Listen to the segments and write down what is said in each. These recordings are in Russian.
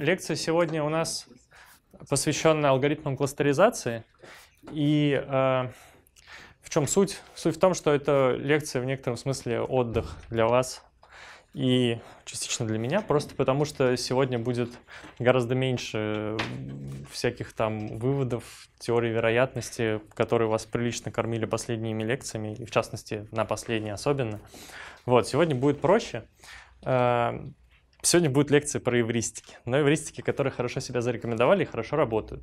Лекция сегодня у нас посвящена алгоритмам кластеризации. И э, в чем суть? Суть в том, что это лекция в некотором смысле отдых для вас и частично для меня, просто потому что сегодня будет гораздо меньше всяких там выводов, теории вероятности, которые вас прилично кормили последними лекциями, и в частности на последней особенно. Вот, сегодня будет проще. Э, Сегодня будет лекция про евристики, но евристики, которые хорошо себя зарекомендовали и хорошо работают.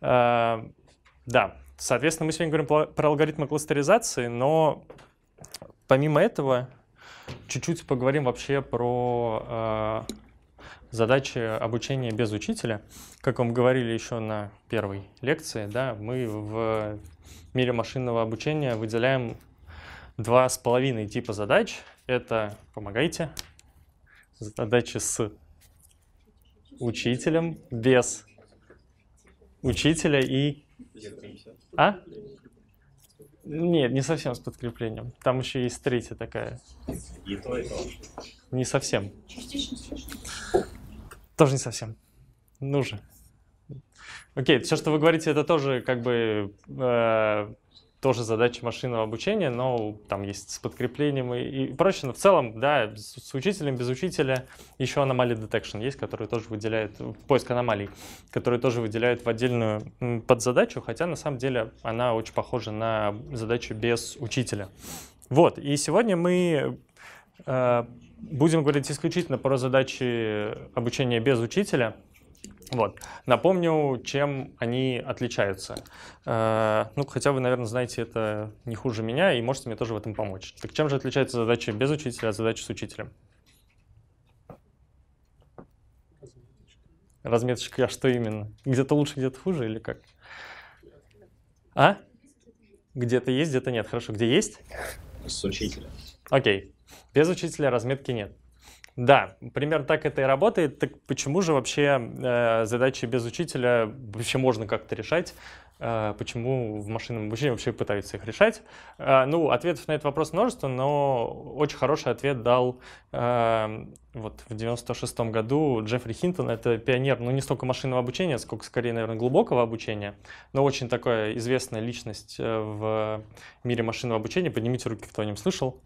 Э, да, соответственно, мы сегодня говорим про алгоритмы кластеризации, но помимо этого чуть-чуть поговорим вообще про э, задачи обучения без учителя. Как вам говорили еще на первой лекции, да, мы в мире машинного обучения выделяем два с половиной типа задач. Это «помогайте», задачи с учителем, без учителя и... А? Нет, не совсем с подкреплением. Там еще есть третья такая. И то, и то. Не совсем. Тоже не совсем. Ну же. Окей, все, что вы говорите, это тоже как бы э, тоже задача машинного обучения, но там есть с подкреплением и, и прочее. Но в целом, да, с, с учителем, без учителя еще аномалии detection есть, которые тоже выделяют, ну, поиск аномалий, которые тоже выделяют в отдельную подзадачу, хотя на самом деле она очень похожа на задачу без учителя. Вот, и сегодня мы э, будем говорить исключительно про задачи обучения без учителя — вот. Напомню, чем они отличаются. Э, ну, хотя вы, наверное, знаете это не хуже меня и можете мне тоже в этом помочь. Так чем же отличается задача без учителя от задачи с учителем? Разметочка, а что именно? Где-то лучше, где-то хуже или как? А? Где-то есть, где-то нет. Хорошо, где есть? С учителем. Окей. Без учителя разметки нет. Да, примерно так это и работает. Так почему же вообще э, задачи без учителя вообще можно как-то решать? Э, почему в машинном обучении вообще пытаются их решать? Э, ну, ответов на этот вопрос множество, но очень хороший ответ дал э, вот в 96 году Джеффри Хинтон. Это пионер, ну, не столько машинного обучения, сколько, скорее, наверное, глубокого обучения, но очень такая известная личность э, в мире машинного обучения. Поднимите руки, кто о нем слышал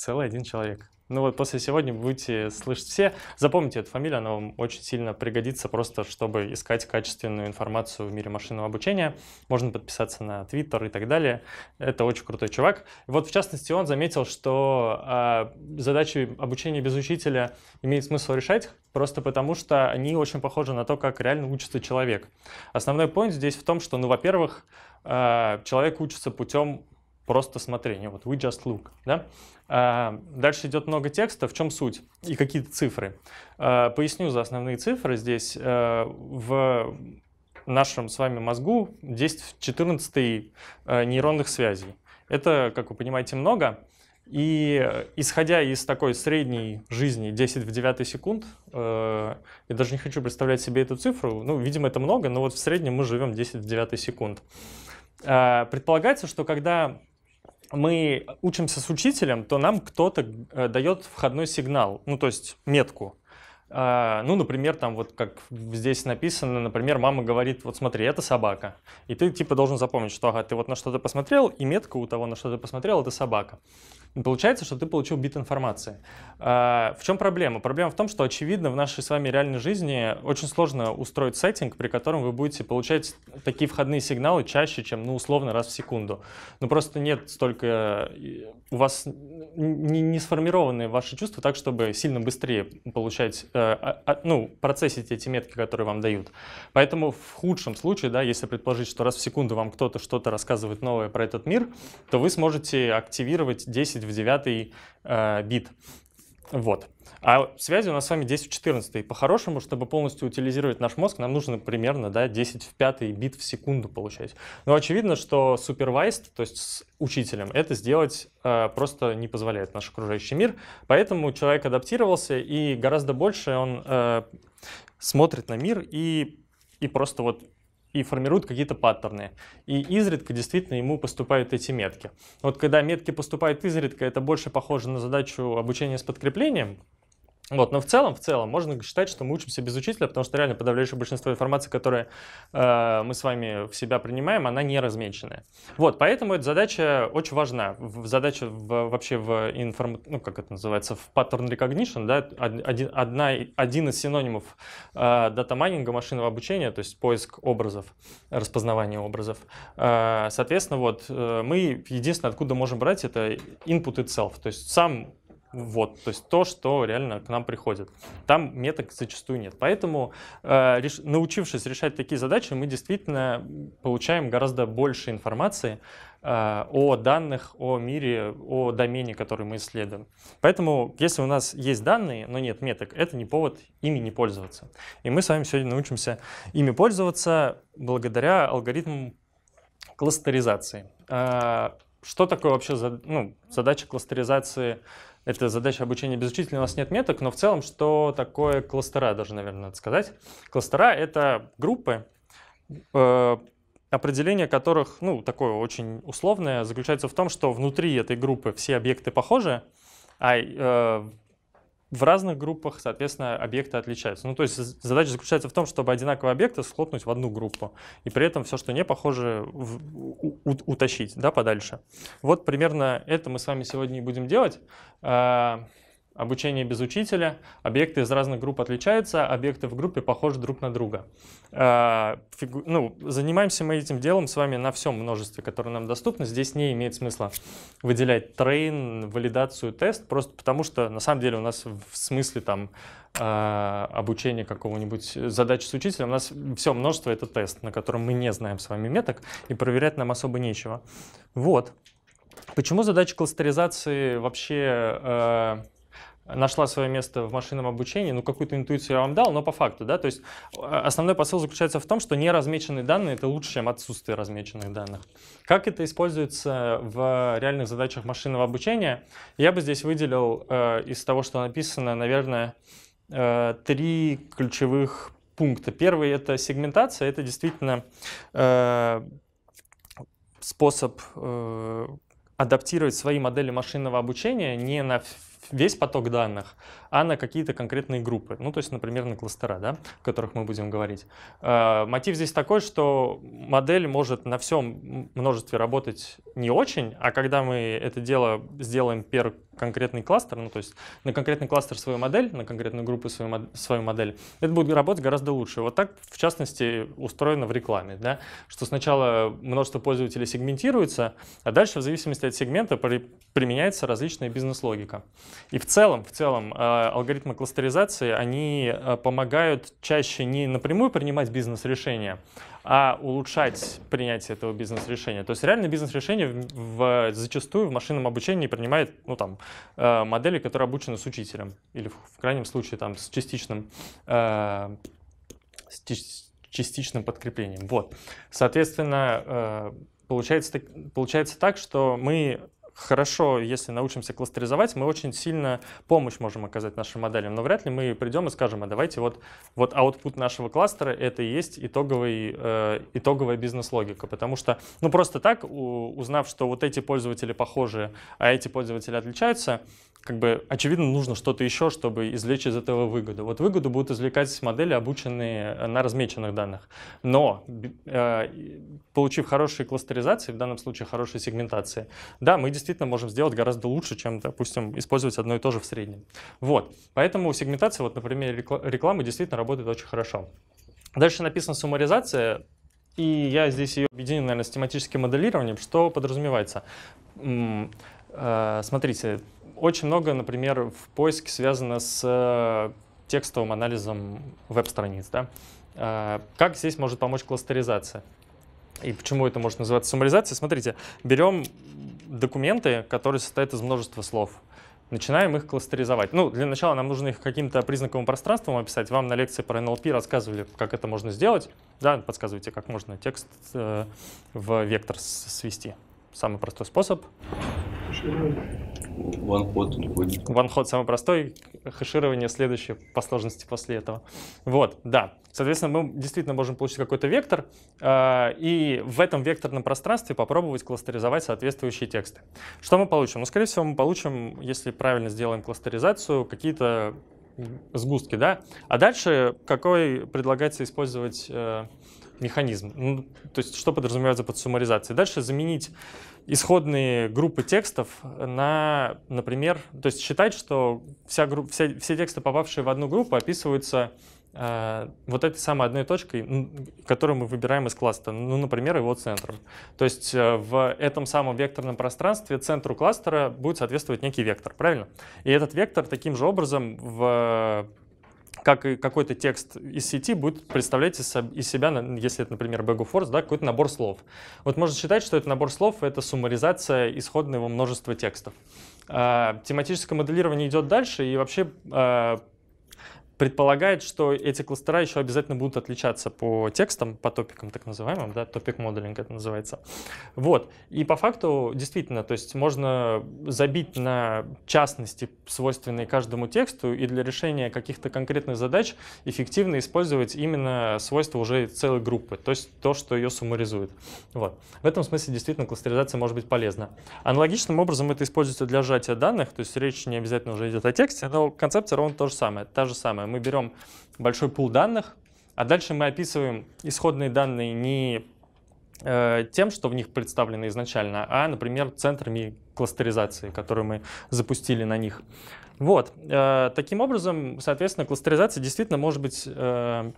целый один человек. Ну вот после сегодня будете слышать все. Запомните эту фамилию, она вам очень сильно пригодится, просто чтобы искать качественную информацию в мире машинного обучения. Можно подписаться на Twitter и так далее. Это очень крутой чувак. Вот в частности он заметил, что э, задачи обучения без учителя имеет смысл решать, просто потому что они очень похожи на то, как реально учится человек. Основной point здесь в том, что, ну, во-первых, э, человек учится путем просто смотрение. Вот we just look. Да? А, дальше идет много текста. В чем суть и какие-то цифры? А, поясню за основные цифры. Здесь э, в нашем с вами мозгу 10 в 14 нейронных связей. Это, как вы понимаете, много. И э, исходя из такой средней жизни 10 в 9 секунд, э, я даже не хочу представлять себе эту цифру, ну, видимо, это много, но вот в среднем мы живем 10 в 9 секунд. А, предполагается, что когда мы учимся с учителем, то нам кто-то э, дает входной сигнал, ну то есть метку. А, ну, например, там вот как здесь написано, например, мама говорит, вот смотри, это собака. И ты типа должен запомнить, что ага, ты вот на что-то посмотрел, и метка у того, на что ты посмотрел, это собака. И получается, что ты получил бит информации. А, в чем проблема? Проблема в том, что, очевидно, в нашей с вами реальной жизни очень сложно устроить сеттинг, при котором вы будете получать такие входные сигналы чаще, чем, ну, условно, раз в секунду. Ну, просто нет столько... У вас не, не сформированы ваши чувства так, чтобы сильно быстрее получать э, Э, а, а, ну, процессить эти метки, которые вам дают. Поэтому в худшем случае, да, если предположить, что раз в секунду вам кто-то что-то рассказывает новое про этот мир, то вы сможете активировать 10 в 9 э, бит. Вот. А связи у нас с вами 10 в 14. И по-хорошему, чтобы полностью утилизировать наш мозг, нам нужно примерно да, 10 в 5 бит в секунду получать. Но очевидно, что supervised, то есть с учителем, это сделать э, просто не позволяет наш окружающий мир. Поэтому человек адаптировался, и гораздо больше он э, смотрит на мир и, и просто вот и формируют какие-то паттерны. И изредка действительно ему поступают эти метки. Вот когда метки поступают изредка, это больше похоже на задачу обучения с подкреплением, вот, но в целом, в целом, можно считать, что мы учимся без учителя, потому что реально подавляющее большинство информации, которую э, мы с вами в себя принимаем, она не размеченная. Вот, поэтому эта задача очень важна. Задача в, вообще в информ... ну, как это называется, в паттерн recognition, да, один, одна, один из синонимов э, дата-майнинга, машинного обучения, то есть поиск образов, распознавание образов. Э, соответственно, вот э, мы единственное, откуда можем брать, это input itself, то есть сам вот, то есть то, что реально к нам приходит. Там меток зачастую нет. Поэтому, э, научившись решать такие задачи, мы действительно получаем гораздо больше информации э, о данных, о мире, о домене, который мы исследуем. Поэтому, если у нас есть данные, но нет меток, это не повод ими не пользоваться. И мы с вами сегодня научимся ими пользоваться благодаря алгоритму кластеризации. Э, что такое вообще ну, задача кластеризации? это задача обучения безучителя, у нас нет меток, но в целом, что такое кластера, даже, наверное, надо сказать. Кластера — это группы, э, определение которых, ну, такое очень условное, заключается в том, что внутри этой группы все объекты похожи, а э, в разных группах, соответственно, объекты отличаются. Ну, то есть задача заключается в том, чтобы одинаковые объекты схлопнуть в одну группу, и при этом все, что не похоже, в, у, утащить да, подальше. Вот примерно это мы с вами сегодня и будем делать. А, обучение без учителя, объекты из разных групп отличаются, объекты в группе похожи друг на друга. А, фигу... Ну, занимаемся мы этим делом с вами на всем множестве, которое нам доступно. Здесь не имеет смысла выделять трейн, валидацию, тест, просто потому что на самом деле у нас в смысле там а, обучения какого-нибудь задачи с учителем, у нас все множество это тест, на котором мы не знаем с вами меток, и проверять нам особо нечего. Вот. Почему задача кластеризации вообще а, нашла свое место в машинном обучении, ну какую-то интуицию я вам дал, но по факту, да, то есть э, основной посыл заключается в том, что неразмеченные данные это лучше, чем отсутствие размеченных данных. Как это используется в реальных задачах машинного обучения? Я бы здесь выделил э, из того, что написано, наверное, э, три ключевых пункта. Первый это сегментация, это действительно э, способ э, адаптировать свои модели машинного обучения не на весь поток данных, а на какие-то конкретные группы. Ну, то есть, например, на кластера, да, о которых мы будем говорить. Э, мотив здесь такой, что модель может на всем множестве работать не очень, а когда мы это дело сделаем per конкретный кластер, ну то есть на конкретный кластер свою модель, на конкретную группу свою, свою модель, это будет работать гораздо лучше. Вот так, в частности, устроено в рекламе, да? что сначала множество пользователей сегментируется, а дальше в зависимости от сегмента при применяется различная бизнес-логика. И в целом, в целом э, алгоритмы кластеризации, они э, помогают чаще не напрямую принимать бизнес-решения, а улучшать принятие этого бизнес-решения. То есть реальное бизнес-решение в, в, зачастую в машинном обучении принимает ну, там, э, модели, которые обучены с учителем или в, в крайнем случае там, с частичным э, с частичным подкреплением. Вот. Соответственно, э, получается, получается так, что мы хорошо, если научимся кластеризовать, мы очень сильно помощь можем оказать нашим моделям, но вряд ли мы придем и скажем, а давайте вот, вот output нашего кластера — это и есть итоговый, э, итоговая бизнес-логика, потому что, ну просто так, у, узнав, что вот эти пользователи похожи, а эти пользователи отличаются, как бы, очевидно, нужно что-то еще, чтобы извлечь из этого выгоду. Вот выгоду будут извлекать модели, обученные на размеченных данных. Но, э, получив хорошие кластеризации, в данном случае хорошие сегментации, да, мы действительно действительно можем сделать гораздо лучше, чем, допустим, использовать одно и то же в среднем. Вот. Поэтому сегментация, вот, например, рекламы действительно работает очень хорошо. Дальше написано суммаризация, и я здесь ее объединил, наверное, с тематическим моделированием. Что подразумевается? Э, смотрите, очень много, например, в поиске связано с э, текстовым анализом веб-страниц. Да? Э, как здесь может помочь кластеризация? И почему это может называться суммаризацией? Смотрите, берем документы, которые состоят из множества слов. Начинаем их кластеризовать. Ну, для начала нам нужно их каким-то признаковым пространством описать. Вам на лекции про NLP рассказывали, как это можно сделать. Да, подсказывайте, как можно текст э, в вектор свести. Самый простой способ. OneHot он ходит. OneHot самый простой, хеширование следующее по сложности после этого. Вот, да. Соответственно, мы действительно можем получить какой-то вектор э, и в этом векторном пространстве попробовать кластеризовать соответствующие тексты. Что мы получим? Ну, скорее всего, мы получим, если правильно сделаем кластеризацию, какие-то сгустки, да? А дальше какой предлагается использовать э, механизм? Ну, то есть что подразумевается под суммаризацией? Дальше заменить исходные группы текстов на, например, то есть считать, что вся групп, все, все тексты, попавшие в одну группу, описываются э, вот этой самой одной точкой, которую мы выбираем из кластера, ну, например, его центр. То есть э, в этом самом векторном пространстве центру кластера будет соответствовать некий вектор, правильно? И этот вектор таким же образом в как и какой-то текст из сети будет представлять из себя, если это, например, bag of words, да, какой-то набор слов. Вот можно считать, что это набор слов — это суммаризация исходного множества текстов. А, тематическое моделирование идет дальше, и вообще а, предполагает, что эти кластера еще обязательно будут отличаться по текстам, по топикам так называемым, да, топик моделинг это называется. Вот, и по факту действительно, то есть можно забить на частности, свойственные каждому тексту, и для решения каких-то конкретных задач эффективно использовать именно свойства уже целой группы, то есть то, что ее суммаризует. Вот. В этом смысле действительно кластеризация может быть полезна. Аналогичным образом это используется для сжатия данных, то есть речь не обязательно уже идет о тексте, но концепция ровно то же самое, та же самая мы берем большой пул данных, а дальше мы описываем исходные данные не э, тем, что в них представлено изначально, а, например, центрами кластеризации, которые мы запустили на них. Вот. Э, таким образом, соответственно, кластеризация действительно может быть э,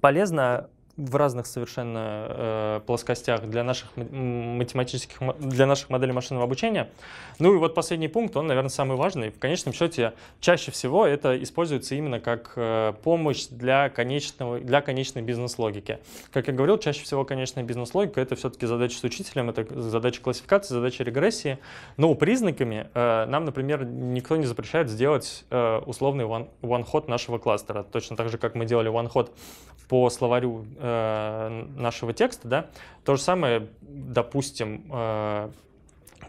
полезна в разных совершенно э, плоскостях для наших математических, для наших моделей машинного обучения. Ну и вот последний пункт, он, наверное, самый важный. В конечном счете, чаще всего это используется именно как э, помощь для, конечного, для конечной бизнес-логики. Как я говорил, чаще всего конечная бизнес-логика — это все-таки задача с учителем, это задача классификации, задача регрессии. Но признаками э, нам, например, никто не запрещает сделать э, условный one-hot one нашего кластера. Точно так же, как мы делали one-hot по словарю э, Э, нашего текста, да, то же самое, допустим, э,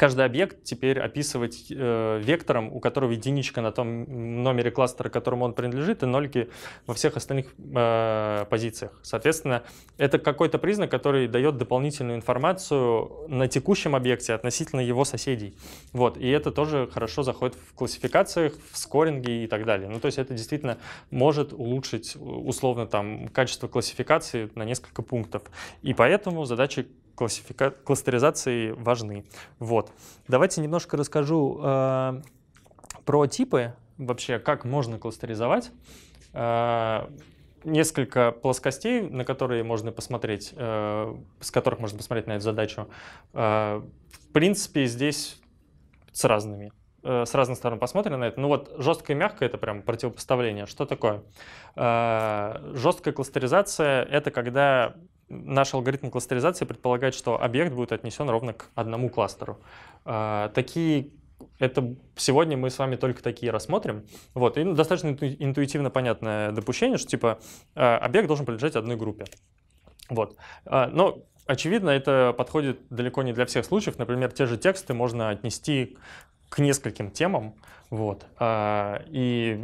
каждый объект теперь описывать э, вектором, у которого единичка на том номере кластера, которому он принадлежит, и нольки во всех остальных э, позициях. Соответственно, это какой-то признак, который дает дополнительную информацию на текущем объекте относительно его соседей. Вот. И это тоже хорошо заходит в классификациях, в скоринге и так далее. Ну, то есть это действительно может улучшить условно там качество классификации на несколько пунктов. И поэтому задачи классифика... кластеризации важны. Вот. Давайте немножко расскажу э, про типы, вообще, как можно кластеризовать. Э, несколько плоскостей, на которые можно посмотреть, э, с которых можно посмотреть на эту задачу. Э, в принципе, здесь с разными э, с разных сторон посмотрим на это. Ну вот жесткое и мягкое — это прям противопоставление. Что такое? Э, Жесткая кластеризация — это когда наш алгоритм кластеризации предполагает, что объект будет отнесен ровно к одному кластеру. А, такие это сегодня мы с вами только такие рассмотрим. Вот, и достаточно интуитивно понятное допущение, что типа а, объект должен принадлежать одной группе. Вот. А, но Очевидно, это подходит далеко не для всех случаев. Например, те же тексты можно отнести к нескольким темам, вот. А, и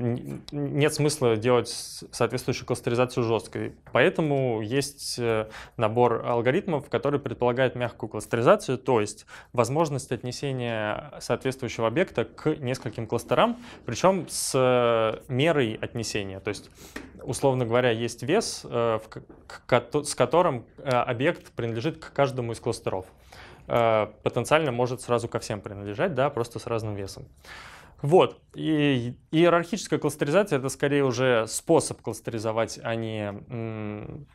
нет смысла делать соответствующую кластеризацию жесткой. Поэтому есть э, набор алгоритмов, который предполагает мягкую кластеризацию, то есть возможность отнесения соответствующего объекта к нескольким кластерам, причем с э, мерой отнесения. То есть, условно говоря, есть вес, э, с которым объект принадлежит к каждому из кластеров. Э, потенциально может сразу ко всем принадлежать, да, просто с разным весом. Вот, и иерархическая кластеризация — это скорее уже способ кластеризовать, а не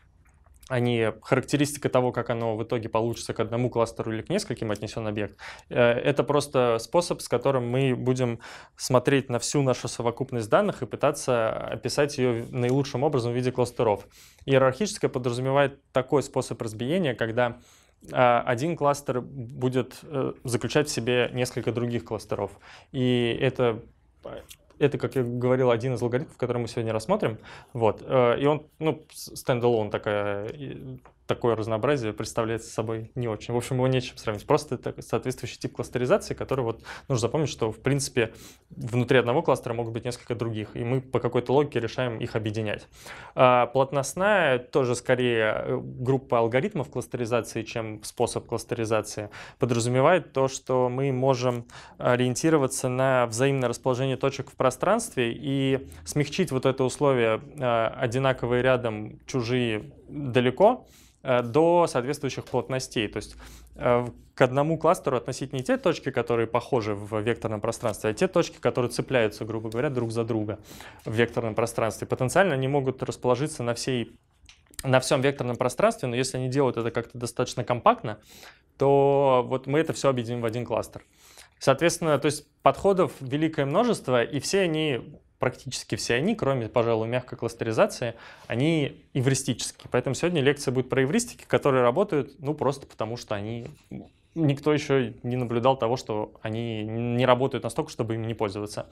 а не характеристика того, как оно в итоге получится к одному кластеру или к нескольким отнесен объект. Э, это просто способ, с которым мы будем смотреть на всю нашу совокупность данных и пытаться описать ее наилучшим образом в виде кластеров. Иерархическая подразумевает такой способ разбиения, когда а, один кластер будет э, заключать в себе несколько других кластеров. И это это, как я говорил, один из алгоритмов, который мы сегодня рассмотрим. Вот. Э, и он, ну, стендалон такая такое разнообразие представляет собой не очень. В общем, его нечем сравнить. Просто это соответствующий тип кластеризации, который вот ну, нужно запомнить, что в принципе внутри одного кластера могут быть несколько других, и мы по какой-то логике решаем их объединять. А плотностная тоже скорее э, группа алгоритмов кластеризации, чем способ кластеризации, подразумевает то, что мы можем ориентироваться на взаимное расположение точек в пространстве и смягчить вот это условие э, одинаковые рядом чужие далеко э, до соответствующих плотностей. То есть э, к одному кластеру относить не те точки, которые похожи в векторном пространстве, а те точки, которые цепляются, грубо говоря, друг за друга в векторном пространстве. Потенциально они могут расположиться на всей на всем векторном пространстве, но если они делают это как-то достаточно компактно, то вот мы это все объединим в один кластер. Соответственно, то есть подходов великое множество, и все они практически все они, кроме, пожалуй, мягкой кластеризации, они эвристические. Поэтому сегодня лекция будет про эвристики, которые работают, ну, просто потому что они никто еще не наблюдал того, что они не работают настолько, чтобы им не пользоваться.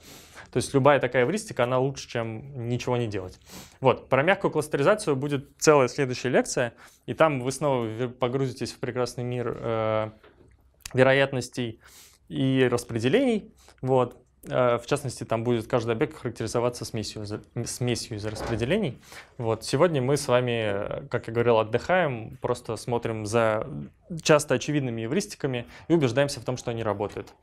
То есть любая такая эвристика, она лучше, чем ничего не делать. Вот, про мягкую кластеризацию будет целая следующая лекция, и там вы снова погрузитесь в прекрасный мир э, вероятностей и распределений. Вот. Э, в частности, там будет каждый объект характеризоваться смесью, смесью из распределений. Вот. Сегодня мы с вами, э, как я говорил, отдыхаем, просто смотрим за часто очевидными эвристиками и убеждаемся в том, что они работают.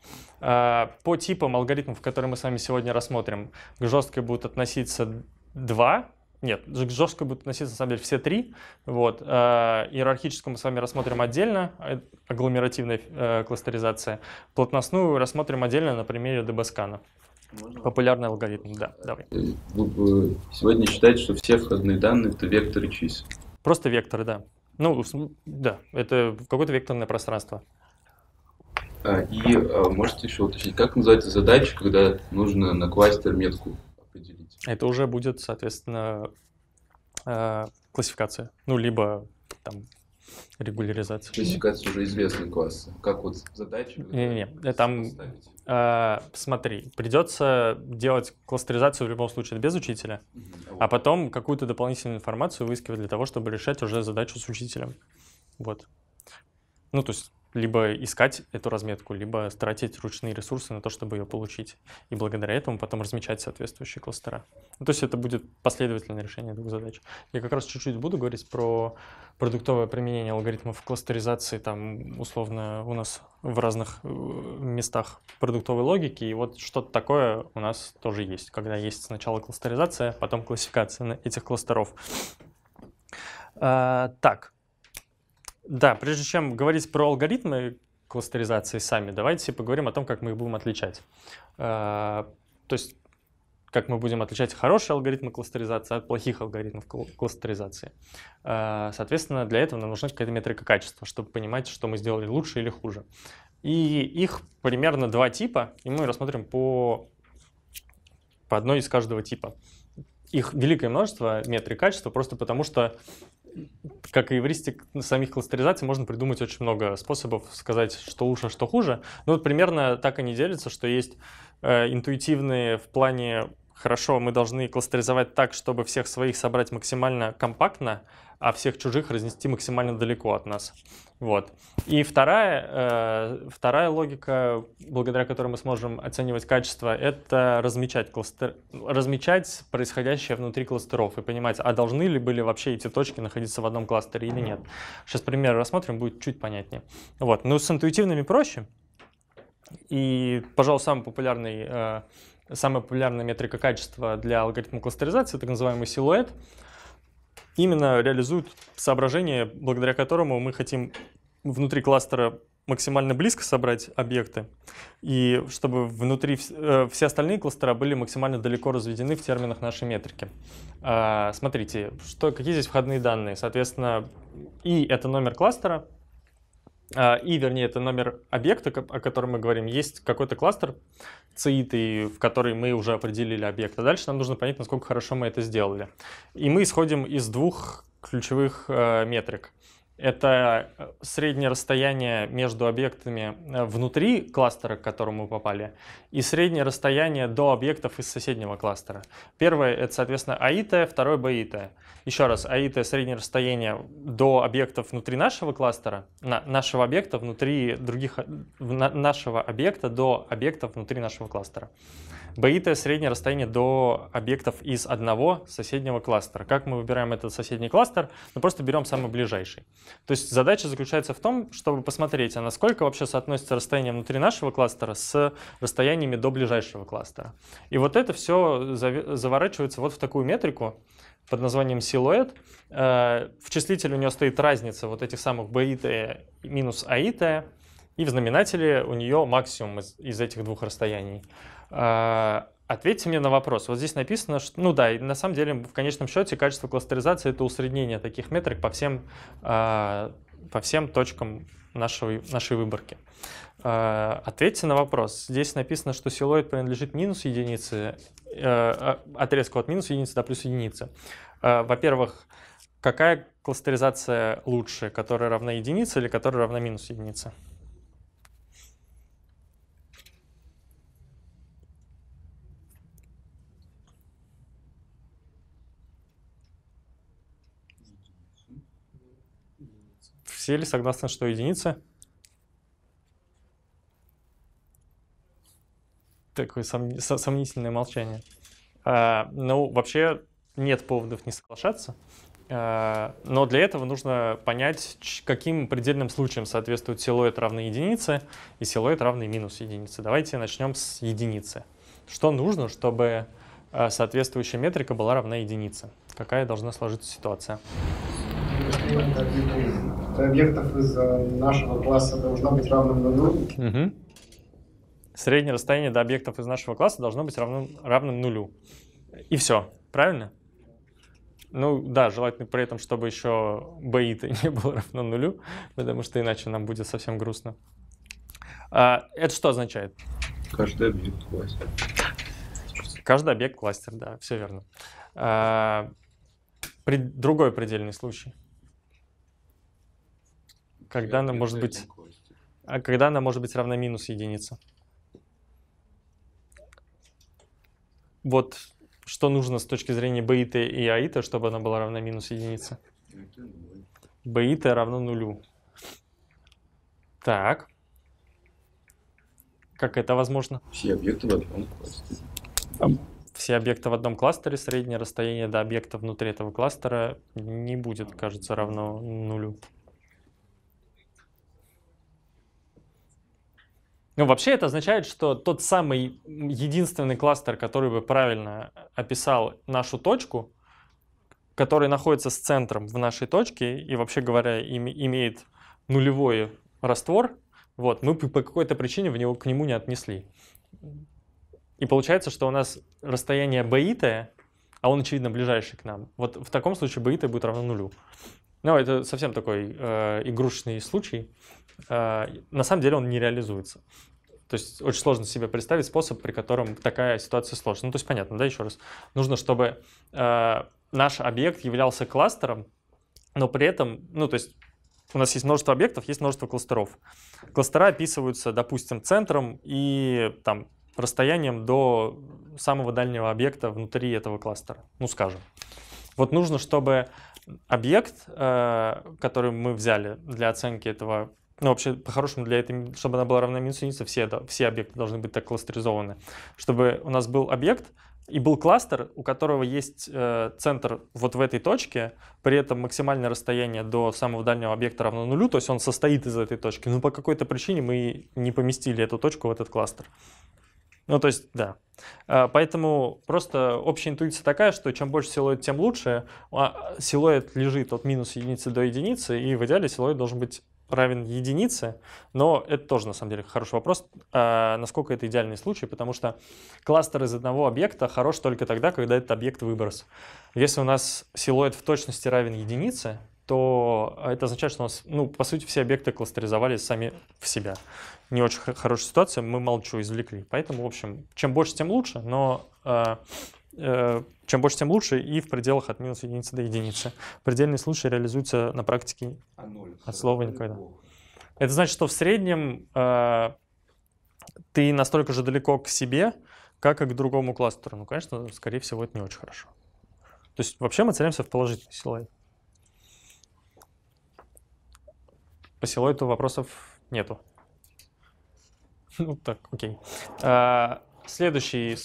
Э, по типам алгоритмов, которые мы с вами сегодня рассмотрим, к жесткой будут относиться два. Нет, жестко будут относиться, на самом деле, все три. Вот. Э, иерархическую мы с вами рассмотрим отдельно, э, агломеративная э, кластеризация. Плотностную рассмотрим отдельно на примере ДБСКАНа. Популярный алгоритм, да, давай. сегодня считаете, что все входные данные — это векторы чисел? Просто векторы, да. Ну, да, это какое-то векторное пространство. А, и а, можете еще уточнить, как называется задача, когда нужно на кластер метку определить. Это уже будет, соответственно, э, классификация, ну, либо там регуляризация. Классификация уже известный класс. Как вот задачи? Не-не-не, э, там, э, смотри, придется делать кластеризацию в любом случае без учителя, угу. а потом какую-то дополнительную информацию выискивать для того, чтобы решать уже задачу с учителем. Вот. Ну, то есть либо искать эту разметку, либо тратить ручные ресурсы на то, чтобы ее получить. И благодаря этому потом размечать соответствующие кластера. Ну, то есть это будет последовательное решение двух задач. Я как раз чуть-чуть буду говорить про продуктовое применение алгоритмов кластеризации, там, условно, у нас в разных э, местах продуктовой логики, и вот что-то такое у нас тоже есть, когда есть сначала кластеризация, потом классификация этих кластеров. А, так, да, прежде чем говорить про алгоритмы кластеризации сами, давайте поговорим о том, как мы их будем отличать. А, то есть как мы будем отличать хорошие алгоритмы кластеризации от плохих алгоритмов кластеризации. А, соответственно, для этого нам нужна какая-то метрика качества, чтобы понимать, что мы сделали лучше или хуже. И их примерно два типа, и мы рассмотрим по, по одной из каждого типа. Их великое множество метрик качества, просто потому что как и эвристик самих кластеризаций, можно придумать очень много способов сказать, что лучше, а что хуже. Ну вот примерно так они делятся, что есть э, интуитивные в плане хорошо, мы должны кластеризовать так, чтобы всех своих собрать максимально компактно, а всех чужих разнести максимально далеко от нас. Вот. И вторая, э, вторая логика, благодаря которой мы сможем оценивать качество, это размечать, кластер, размечать происходящее внутри кластеров и понимать, а должны ли были вообще эти точки находиться в одном кластере или нет. Сейчас пример рассмотрим, будет чуть понятнее. Вот. Ну, с интуитивными проще. И, пожалуй, самый популярный э, самая популярная метрика качества для алгоритма кластеризации, так называемый силуэт, именно реализует соображение, благодаря которому мы хотим внутри кластера максимально близко собрать объекты, и чтобы внутри э, все остальные кластера были максимально далеко разведены в терминах нашей метрики. Э, смотрите, что, какие здесь входные данные. Соответственно, и это номер кластера, а, и, вернее, это номер объекта, о котором мы говорим, есть какой-то кластер CIT, в который мы уже определили объект, а дальше нам нужно понять, насколько хорошо мы это сделали. И мы исходим из двух ключевых э, метрик это э, среднее расстояние между объектами э, внутри кластера, к которому мы попали, и среднее расстояние до объектов из соседнего кластера. Первое — это, соответственно, АИТ, второе — БИТ. Еще раз, АИТ — среднее расстояние до объектов внутри нашего кластера, на, нашего объекта внутри других, на, нашего объекта до объектов внутри нашего кластера. БИТ — среднее расстояние до объектов из одного соседнего кластера. Как мы выбираем этот соседний кластер? Мы просто берем самый ближайший. То есть задача заключается в том, чтобы посмотреть, а насколько вообще соотносится расстояние внутри нашего кластера с расстояниями до ближайшего кластера. И вот это все заворачивается вот в такую метрику, под названием силуэт. Э, в числителе у нее стоит разница вот этих самых БИТ минус АИТ, и в знаменателе у нее максимум из этих двух расстояний. А, ответьте мне на вопрос. Вот здесь написано, что, ну да, на самом деле в конечном счете качество кластеризации это усреднение таких метрик по всем, а, по всем точкам нашей, нашей выборки. А, ответьте на вопрос. Здесь написано, что силуэт принадлежит минус единице, э, отрезку от минус единицы до плюс единицы. во-первых, какая кластеризация лучше, которая равна единице или которая равна минус единице? Сели согласно, что единица. Такое сомни сомнительное молчание. А, ну, вообще нет поводов не соглашаться. А, но для этого нужно понять, каким предельным случаем соответствует силуэт равный единице и силуэт равный минус единице. Давайте начнем с единицы. Что нужно, чтобы а, соответствующая метрика была равна единице? Какая должна сложиться ситуация? Э, объектов из э, нашего класса должно быть равным нулю. Угу. Среднее расстояние до объектов из нашего класса должно быть равным, равным нулю. И все, правильно? Ну да, желательно при этом, чтобы еще баита не было равно нулю, потому что иначе нам будет совсем грустно. А, это что означает? Каждый объект кластер. Каждый объект кластер, да, все верно. А, при, другой предельный случай. Когда она может быть... А когда она может быть равна минус единице? Вот что нужно с точки зрения бета и аита, чтобы она была равна минус единице? Бета равно нулю. Так. Как это возможно? Все объекты в одном кластере. Все объекты в одном кластере, среднее расстояние до объекта внутри этого кластера не будет, кажется, равно нулю. Ну, вообще это означает, что тот самый единственный кластер, который бы правильно описал нашу точку, который находится с центром в нашей точке и, вообще говоря, им, имеет нулевой раствор, вот, мы по какой-то причине в него, к нему не отнесли. И получается, что у нас расстояние баитое, а он, очевидно, ближайший к нам. Вот в таком случае баитое будет равно нулю. Ну, это совсем такой э, игрушечный случай. А, на самом деле он не реализуется. То есть очень сложно себе представить способ, при котором такая ситуация сложна. Ну, то есть понятно, да, еще раз. Нужно, чтобы э, наш объект являлся кластером, но при этом, ну, то есть у нас есть множество объектов, есть множество кластеров. Кластера описываются, допустим, центром и там расстоянием до самого дальнего объекта внутри этого кластера, ну, скажем. Вот нужно, чтобы объект, э, который мы взяли для оценки этого ну, вообще, по-хорошему, для этой, чтобы она была равна минус единице, все, да, все объекты должны быть так кластеризованы. Чтобы у нас был объект, и был кластер, у которого есть э, центр вот в этой точке, при этом максимальное расстояние до самого дальнего объекта равно нулю, то есть он состоит из этой точки, но по какой-то причине мы не поместили эту точку в этот кластер. Ну, то есть, да. А, поэтому просто общая интуиция такая, что чем больше силуэт, тем лучше. А силуэт лежит от минус единицы до единицы, и в идеале силуэт должен быть равен единице, но это тоже, на самом деле, хороший вопрос, а, насколько это идеальный случай, потому что кластер из одного объекта хорош только тогда, когда этот объект выброс. Если у нас силуэт в точности равен единице, то это означает, что у нас, ну, по сути, все объекты кластеризовались сами в себя. Не очень хорошая ситуация, мы мало чего извлекли. Поэтому, в общем, чем больше, тем лучше, но а, Э, чем больше, тем лучше, и в пределах от минус единицы до единицы. Предельный случай реализуется на практике а ноль, от слова никогда. Это значит, что в среднем э, ты настолько же далеко к себе, как и к другому кластеру. Ну, конечно, скорее всего, это не очень хорошо. То есть вообще мы целимся в положительный силуэт. По силуэту вопросов нету. Ну так, окей. А, следующий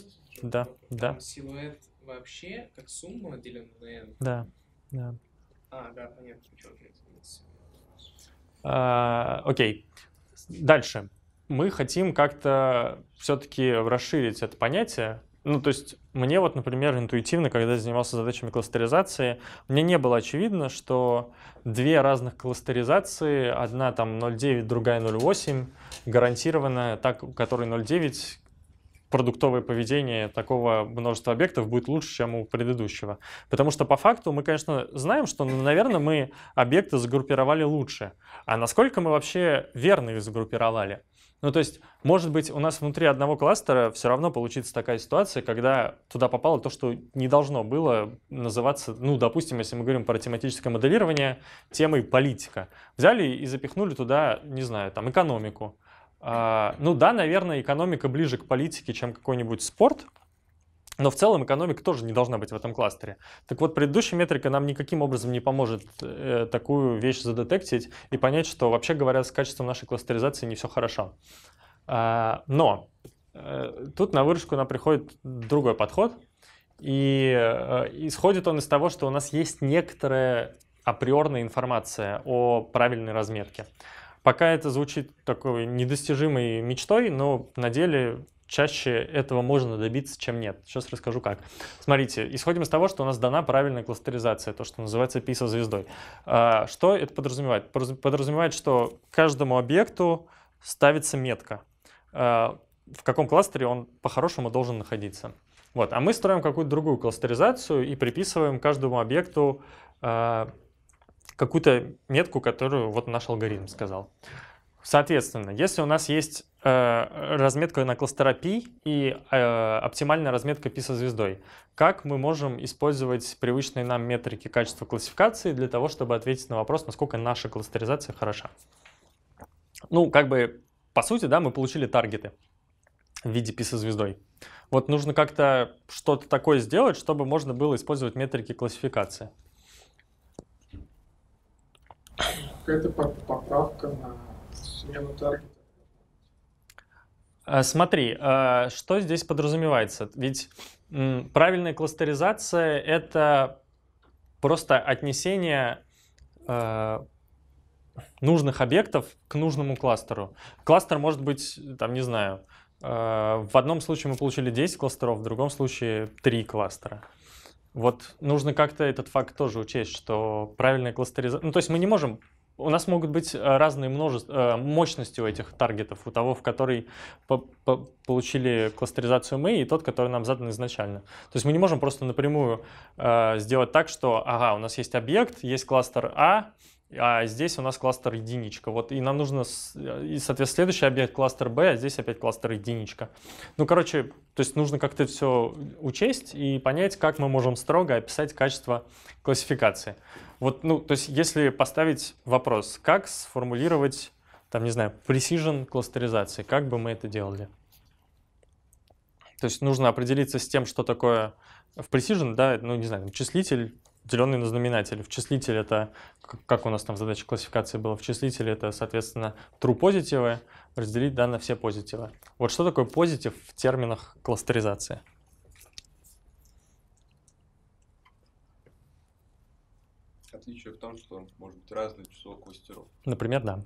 да, да. Силуэт вообще как сумма делена на n. Да, да. А, да, понятно, а, Окей. Дальше. Мы хотим как-то все-таки расширить это понятие. Ну, то есть мне вот, например, интуитивно, когда я занимался задачами кластеризации, мне не было очевидно, что две разных кластеризации, одна там 0.9, другая 0.8, гарантированно так, у которой 0.9 продуктовое поведение такого множества объектов будет лучше, чем у предыдущего. Потому что по факту мы, конечно, знаем, что, ну, наверное, мы объекты сгруппировали лучше. А насколько мы вообще верно их сгруппировали? Ну, то есть, может быть, у нас внутри одного кластера все равно получится такая ситуация, когда туда попало то, что не должно было называться, ну, допустим, если мы говорим про тематическое моделирование, темой политика. Взяли и запихнули туда, не знаю, там, экономику. А, ну да, наверное, экономика ближе к политике, чем какой-нибудь спорт, но в целом экономика тоже не должна быть в этом кластере. Так вот, предыдущая метрика нам никаким образом не поможет э, такую вещь задетектить и понять, что, вообще говоря, с качеством нашей кластеризации не все хорошо. А, но э, тут на выручку нам приходит другой подход, и э, исходит он из того, что у нас есть некоторая априорная информация о правильной разметке. Пока это звучит такой недостижимой мечтой, но на деле чаще этого можно добиться, чем нет. Сейчас расскажу как. Смотрите, исходим из того, что у нас дана правильная кластеризация, то, что называется писо-звездой. А, что это подразумевает? Подразумевает, что каждому объекту ставится метка, а, в каком кластере он по-хорошему должен находиться. Вот. А мы строим какую-то другую кластеризацию и приписываем каждому объекту а, какую-то метку, которую вот наш алгоритм сказал. Соответственно, если у нас есть э, разметка на кластера и э, оптимальная разметка P со звездой, как мы можем использовать привычные нам метрики качества классификации для того, чтобы ответить на вопрос, насколько наша кластеризация хороша? Ну, как бы, по сути, да, мы получили таргеты в виде P со звездой. Вот нужно как-то что-то такое сделать, чтобы можно было использовать метрики классификации. какая-то поправка на смену таргета. А, смотри, а, что здесь подразумевается? Ведь правильная кластеризация — это просто отнесение а, нужных объектов к нужному кластеру. Кластер может быть, там, не знаю, в одном случае мы получили 10 кластеров, в другом случае 3 кластера. Вот нужно как-то этот факт тоже учесть, что правильная кластеризация... Ну, то есть мы не можем у нас могут быть э, разные множество, э, мощности у этих таргетов, у того, в который по -по получили кластеризацию мы, и тот, который нам задан изначально. То есть мы не можем просто напрямую э, сделать так, что, ага, у нас есть объект, есть кластер А, а здесь у нас кластер единичка. Вот, и нам нужно, и, соответственно, следующий объект кластер B, а здесь опять кластер единичка. Ну, короче, то есть нужно как-то все учесть и понять, как мы можем строго описать качество классификации. Вот, ну, то есть если поставить вопрос, как сформулировать, там, не знаю, precision кластеризации, как бы мы это делали? То есть нужно определиться с тем, что такое в Precision, да, ну, не знаю, числитель, деленный на знаменатель. В числителе это, как у нас там задача классификации была, в числителе это, соответственно, true позитивы, разделить да, на все позитивы. Вот что такое позитив в терминах кластеризации? Отличие в том, что может быть разное число кластеров. Например, да.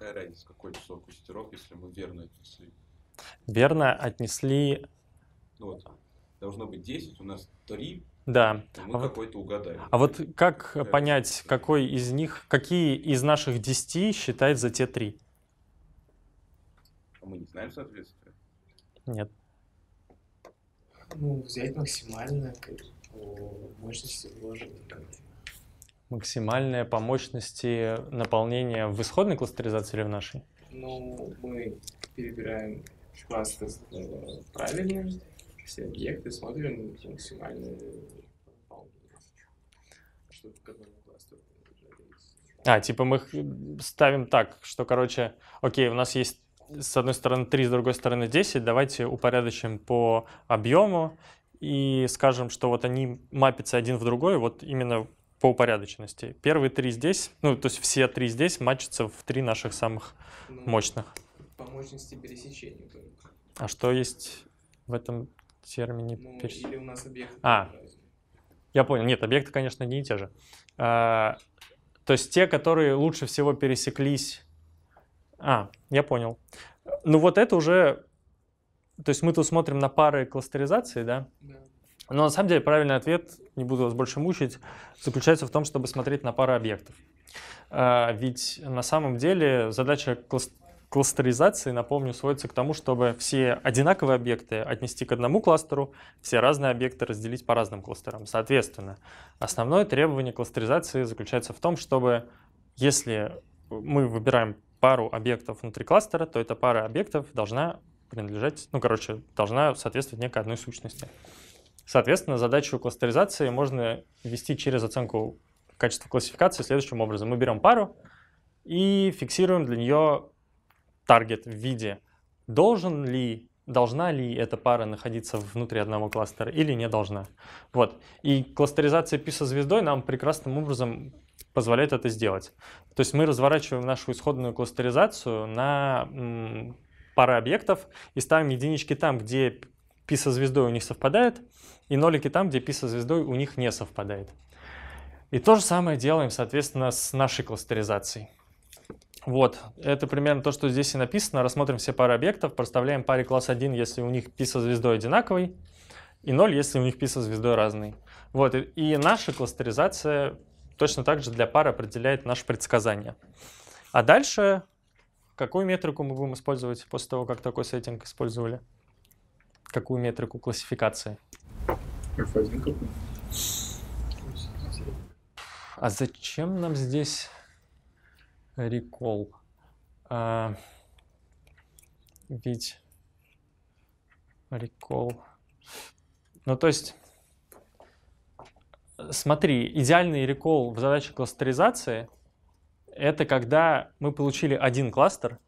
какая разница, какой часов кустиров, если мы верно отнесли? Верно отнесли... Ну вот, должно быть 10, у нас 3, да. Мы а какой-то угадаем. А вот как э, Какая понять, какой из них, какие из наших 10 считает за те три? А мы не знаем соответствия. Нет. Ну, взять максимальное, как, по мощности вложенной максимальная по мощности наполнения в исходной кластеризации или в нашей? Ну, мы перебираем кластер э, правильно, все объекты, смотрим максимальное наполнение. Чтобы которому кластер а, типа мы их ставим так, что, короче, окей, у нас есть с одной стороны 3, с другой стороны 10, давайте упорядочим по объему и скажем, что вот они мапятся один в другой, вот именно по упорядоченности. Первые три здесь, ну, то есть все три здесь матчатся в три наших самых ну, мощных. По мощности пересечения только. А что есть в этом термине? Ну, перес... или у нас объекты. А, я понял. Нет, объекты, конечно, не те же. А, то есть те, которые лучше всего пересеклись... А, я понял. Ну вот это уже... То есть мы тут смотрим на пары кластеризации, да? Да. Но на самом деле правильный ответ, не буду вас больше мучить, заключается в том, чтобы смотреть на пару объектов. А, ведь на самом деле задача кластеризации, напомню, сводится к тому, чтобы все одинаковые объекты отнести к одному кластеру, все разные объекты разделить по разным кластерам. Соответственно, основное требование кластеризации заключается в том, чтобы если мы выбираем пару объектов внутри кластера, то эта пара объектов должна принадлежать, ну, короче, должна соответствовать некой одной сущности. Соответственно, задачу кластеризации можно вести через оценку качества классификации следующим образом. Мы берем пару и фиксируем для нее таргет в виде должен ли, должна ли эта пара находиться внутри одного кластера или не должна. Вот. И кластеризация P со звездой нам прекрасным образом позволяет это сделать. То есть мы разворачиваем нашу исходную кластеризацию на пары объектов и ставим единички там, где P со звездой у них совпадает, и нолики там, где пи со звездой у них не совпадает. И то же самое делаем, соответственно, с нашей кластеризацией. Вот, это примерно то, что здесь и написано. Рассмотрим все пары объектов, проставляем паре класс 1, если у них пи со звездой одинаковый, и 0, если у них пи со звездой разный. Вот, и, наша кластеризация точно так же для пар определяет наше предсказание. А дальше какую метрику мы будем использовать после того, как такой сеттинг использовали? Какую метрику классификации? F1 а зачем нам здесь рекол? А, ведь рекол. Ну, то есть, смотри, идеальный рекол в задаче кластеризации — это когда мы получили один кластер,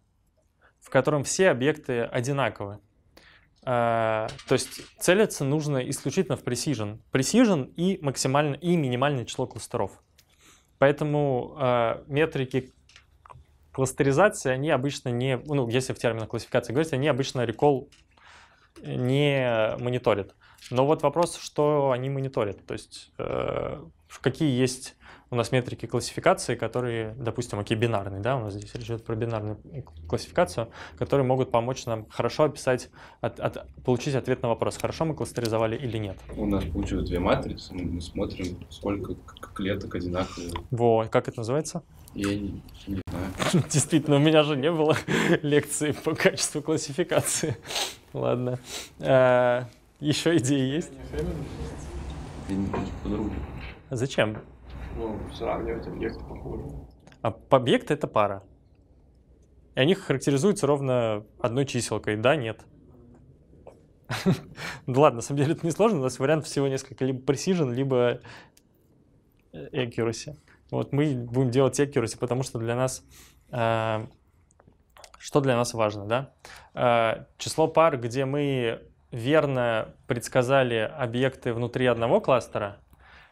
в котором все объекты одинаковые. Э, то есть целиться нужно исключительно в precision. Precision и, максимально, и минимальное число кластеров. Поэтому э, метрики кластеризации, они обычно не, ну, если в терминах классификации говорить, они обычно рекол не мониторят. Но вот вопрос, что они мониторят, то есть э, какие есть у нас метрики классификации, которые, допустим, окей, бинарные, да, у нас здесь речь идет про бинарную классификацию, которые могут помочь нам хорошо описать, от, от, получить ответ на вопрос, хорошо мы кластеризовали или нет. У нас получилось две матрицы, мы смотрим, сколько клеток одинаковых. Во, как это называется? Я не, не знаю. Действительно, у меня же не было лекции по качеству классификации. Ладно. А, Еще идеи есть? Зачем? ну, сравнивать объекты похожие. А объекты — это пара. И они характеризуются ровно одной чиселкой. Да, нет. Ну ладно, на самом деле это не сложно. У нас вариант всего несколько. Либо precision, либо э, accuracy. Вот мы будем делать accuracy, потому что для нас... Э, что для нас важно, да? Э, число пар, где мы верно предсказали объекты внутри одного кластера —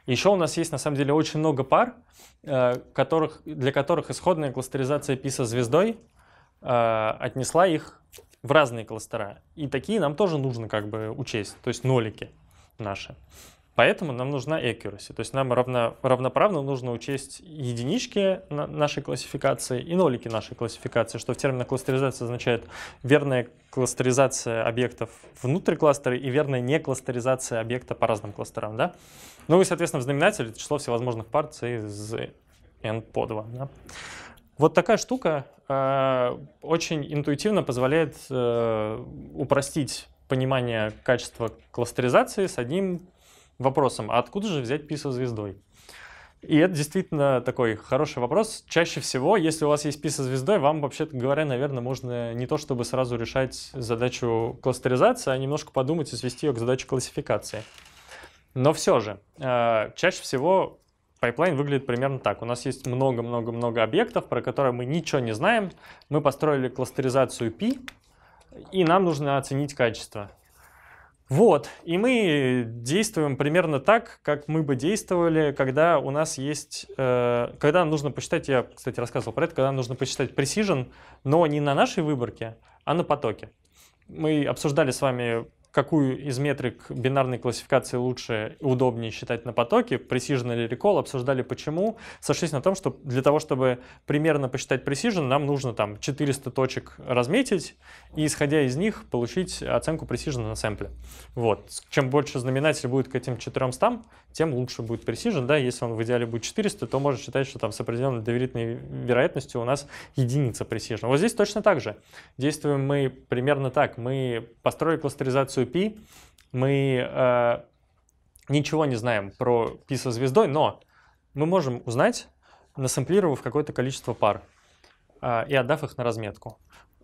еще у нас есть, на самом деле, очень много пар, э, которых, для которых исходная кластеризация PISA звездой э, отнесла их в разные кластера. И такие нам тоже нужно как бы учесть, то есть нолики наши. Поэтому нам нужна accuracy, то есть нам равно, равноправно нужно учесть единички нашей классификации и нолики нашей классификации, что в терминах кластеризации означает верная кластеризация объектов внутри кластера и верная не кластеризация объекта по разным кластерам. Да? Ну и, соответственно, в знаменателе число всевозможных пар из n по 2. Да? Вот такая штука э, очень интуитивно позволяет э, упростить понимание качества кластеризации с одним вопросом, а откуда же взять пи со звездой? И это действительно такой хороший вопрос. Чаще всего, если у вас есть пи со звездой, вам, вообще говоря, наверное, можно не то чтобы сразу решать задачу кластеризации, а немножко подумать и свести ее к задаче классификации. Но все же, э, чаще всего пайплайн выглядит примерно так. У нас есть много-много-много объектов, про которые мы ничего не знаем. Мы построили кластеризацию пи, и нам нужно оценить качество. Вот, и мы действуем примерно так, как мы бы действовали, когда у нас есть, э, когда нужно посчитать, я, кстати, рассказывал про это, когда нужно посчитать precision, но не на нашей выборке, а на потоке. Мы обсуждали с вами какую из метрик бинарной классификации лучше и удобнее считать на потоке, precision или recall, обсуждали почему, сошлись на том, что для того, чтобы примерно посчитать precision, нам нужно там 400 точек разметить и, исходя из них, получить оценку precision на сэмпле. Вот. Чем больше знаменатель будет к этим 400, тем лучше будет precision, да, если он в идеале будет 400, то можно считать, что там с определенной доверительной вероятностью у нас единица precision. Вот здесь точно так же. Действуем мы примерно так. Мы построили кластеризацию реализацию Пи мы э, ничего не знаем про Пи со звездой, но мы можем узнать, насэмплировав какое-то количество пар э, и отдав их на разметку.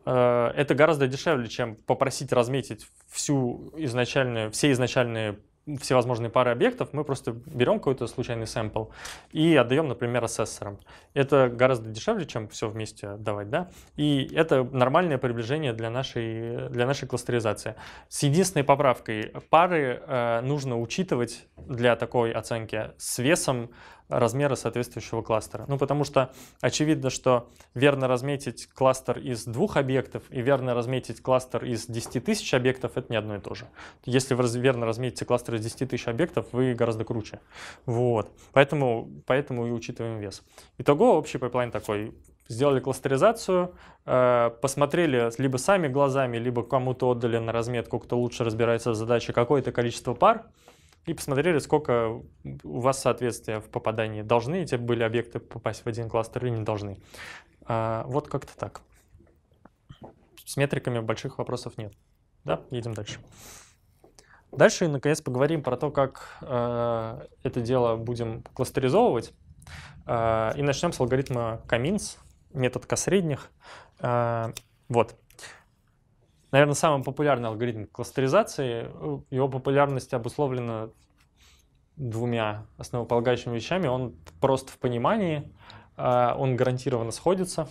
Э, это гораздо дешевле, чем попросить разметить всю изначальную, все изначальные всевозможные пары объектов, мы просто берем какой-то случайный сэмпл и отдаем, например, ассессорам. Это гораздо дешевле, чем все вместе отдавать, да? И это нормальное приближение для нашей, для нашей кластеризации. С единственной поправкой, пары э, нужно учитывать для такой оценки с весом размера соответствующего кластера. Ну, потому что очевидно, что верно разметить кластер из двух объектов и верно разметить кластер из 10 тысяч объектов — это не одно и то же. Если вы верно разметите кластер из 10 тысяч объектов, вы гораздо круче. Вот. Поэтому, поэтому и учитываем вес. Итого общий пайплайн такой. Сделали кластеризацию, э, посмотрели либо сами глазами, либо кому-то отдали на разметку, кто лучше разбирается в задаче, какое-то количество пар — и посмотрели, сколько у вас соответствия в попадании. Должны эти были объекты попасть в один кластер или не должны. А, вот как-то так. С метриками больших вопросов нет. Да, едем дальше. Дальше, наконец, поговорим про то, как э, это дело будем кластеризовывать. Э, и начнем с алгоритма Каминс, метод косредних. Э, вот. Наверное, самый популярный алгоритм кластеризации, его популярность обусловлена двумя основополагающими вещами. Он просто в понимании, а, он гарантированно сходится,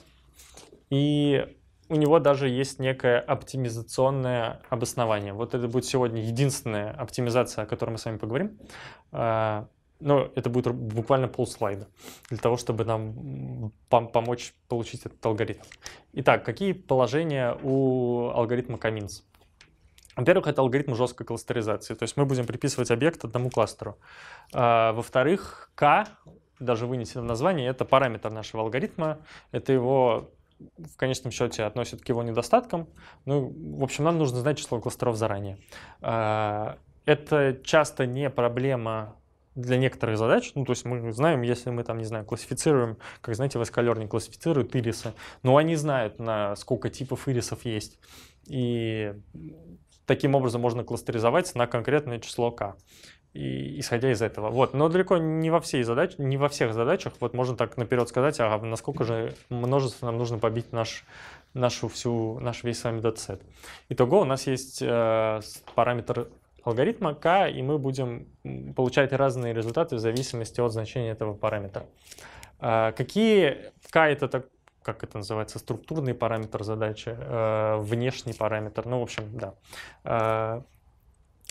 и у него даже есть некое оптимизационное обоснование. Вот это будет сегодня единственная оптимизация, о которой мы с вами поговорим. А, но ну, это будет буквально полслайда для того, чтобы нам помочь получить этот алгоритм. Итак, какие положения у алгоритма Каминс? Во-первых, это алгоритм жесткой кластеризации, то есть мы будем приписывать объект одному кластеру. А, во-вторых, К, даже вынесено в название, это параметр нашего алгоритма, это его в конечном счете относит к его недостаткам. Ну, в общем, нам нужно знать число кластеров заранее. А, это часто не проблема для некоторых задач, ну, то есть мы знаем, если мы там, не знаю, классифицируем, как, знаете, воскалерник классифицируют ирисы, но они знают, на сколько типов ирисов есть. И таким образом можно кластеризовать на конкретное число k, И, исходя из этого. Вот. Но далеко не во, всей задач, не во всех задачах вот можно так наперед сказать, а насколько же множество нам нужно побить наш, нашу всю, наш весь с вами датасет. Итого у нас есть э, параметр алгоритма k, и мы будем получать разные результаты в зависимости от значения этого параметра. А, какие k это так, как это называется, структурный параметр задачи, э, внешний параметр, ну, в общем, да. А,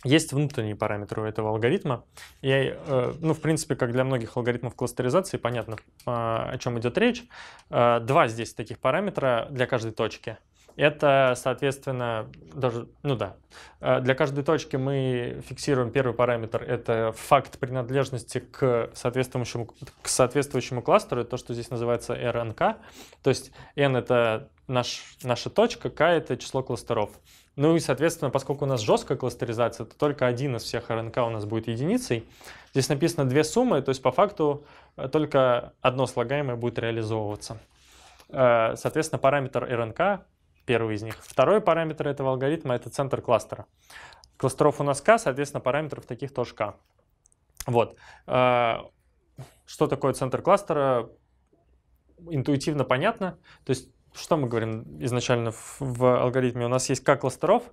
есть внутренние параметры у этого алгоритма. И, э, ну, в принципе, как для многих алгоритмов кластеризации, понятно, а, о чем идет речь. Два здесь таких параметра для каждой точки — это, соответственно, даже, ну да, э, для каждой точки мы фиксируем первый параметр, это факт принадлежности к соответствующему, к соответствующему кластеру, то, что здесь называется RNK, то есть N это наш, наша точка, K это число кластеров. Ну и, соответственно, поскольку у нас жесткая кластеризация, то только один из всех РНК у нас будет единицей. Здесь написано две суммы, то есть по факту э, только одно слагаемое будет реализовываться. Э, соответственно, параметр РНК Первый из них. Второй параметр этого алгоритма — это центр кластера. Кластеров у нас k, соответственно, параметров таких тоже k. Вот. Э, что такое центр кластера? Интуитивно понятно. То есть что мы говорим изначально в, в алгоритме? У нас есть k кластеров —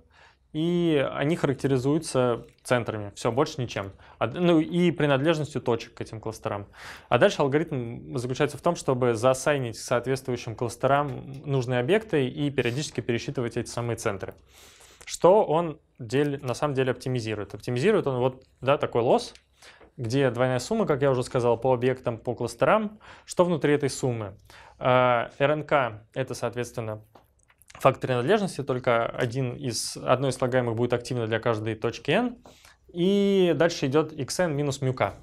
и они характеризуются центрами, все, больше ничем. А, ну и принадлежностью точек к этим кластерам. А дальше алгоритм заключается в том, чтобы заассайнить соответствующим кластерам нужные объекты и периодически пересчитывать эти самые центры. Что он дель, на самом деле оптимизирует? Оптимизирует он вот да, такой лосс, где двойная сумма, как я уже сказал, по объектам, по кластерам. Что внутри этой суммы? А, РНК — это, соответственно, факт принадлежности, только один из, одно из слагаемых будет активно для каждой точки n. И дальше идет xn минус μk.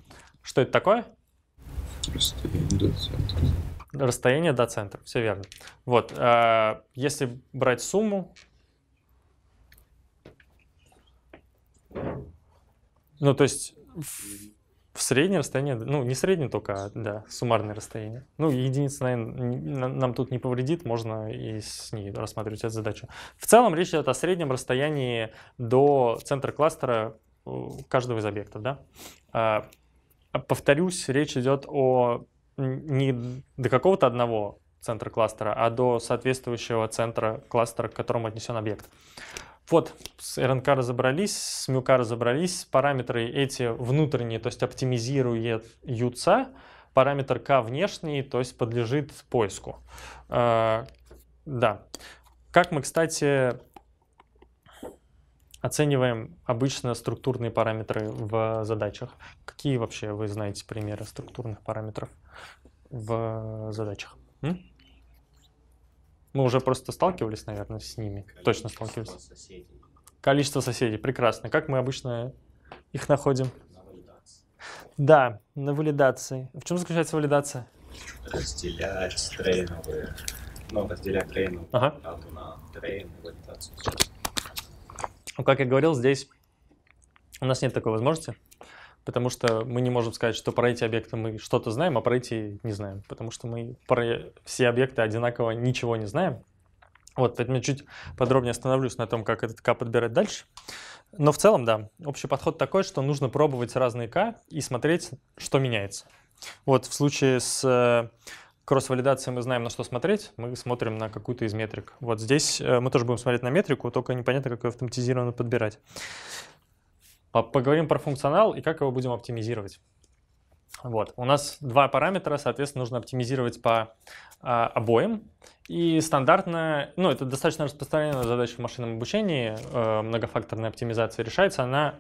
Что это такое? Расстояние до центра. Расстояние до центра, все верно. Вот, э, если брать сумму, ну то есть в среднее расстояние, ну не среднее только, а да, суммарное расстояние. Ну единица, наверное, нам тут не повредит, можно и с ней рассматривать эту задачу. В целом речь идет о среднем расстоянии до центра кластера э, каждого из объектов, да. А, повторюсь, речь идет о не до какого-то одного центра кластера, а до соответствующего центра кластера, к которому отнесен объект. Вот, с РНК разобрались, с мюка разобрались, параметры эти внутренние, то есть оптимизируются, параметр К внешний, то есть подлежит поиску. Э, да. Как мы, кстати, оцениваем обычно структурные параметры в задачах? Какие вообще вы знаете примеры структурных параметров в задачах? М? Мы уже просто сталкивались, наверное, с ними. Количество Точно сталкивались. Соседей. Количество соседей. Прекрасно. Как мы обычно их находим? На Да, на валидации. В чем заключается валидация? Разделять стрейновые. Ну, разделять трейновую ага. дату на трейновую валидацию. Ну, как я говорил, здесь у нас нет такой возможности потому что мы не можем сказать, что про эти объекты мы что-то знаем, а про эти не знаем, потому что мы про все объекты одинаково ничего не знаем. Вот, поэтому чуть подробнее остановлюсь на том, как этот К подбирать дальше. Но в целом, да, общий подход такой, что нужно пробовать разные К и смотреть, что меняется. Вот в случае с э, кросс-валидацией мы знаем, на что смотреть, мы смотрим на какую-то из метрик. Вот здесь э, мы тоже будем смотреть на метрику, только непонятно, как ее автоматизированно подбирать. Поговорим про функционал и как его будем оптимизировать. Вот. У нас два параметра, соответственно, нужно оптимизировать по а, обоим. И стандартно, ну, это достаточно распространенная задача в машинном обучении, э, многофакторная оптимизация решается. Она,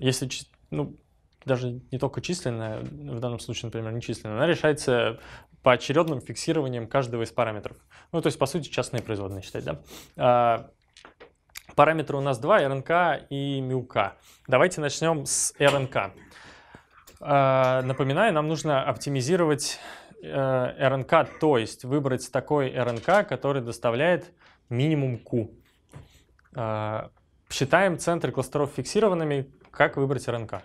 если, ну, даже не только численная, в данном случае, например, не численная, она решается поочередным фиксированием каждого из параметров. Ну, то есть, по сути, частные производные считать, да? А, Параметры у нас два, РНК и МЮК. Давайте начнем с РНК. А, напоминаю, нам нужно оптимизировать э, РНК, то есть выбрать такой РНК, который доставляет минимум Q. А, считаем центры кластеров фиксированными. Как выбрать РНК?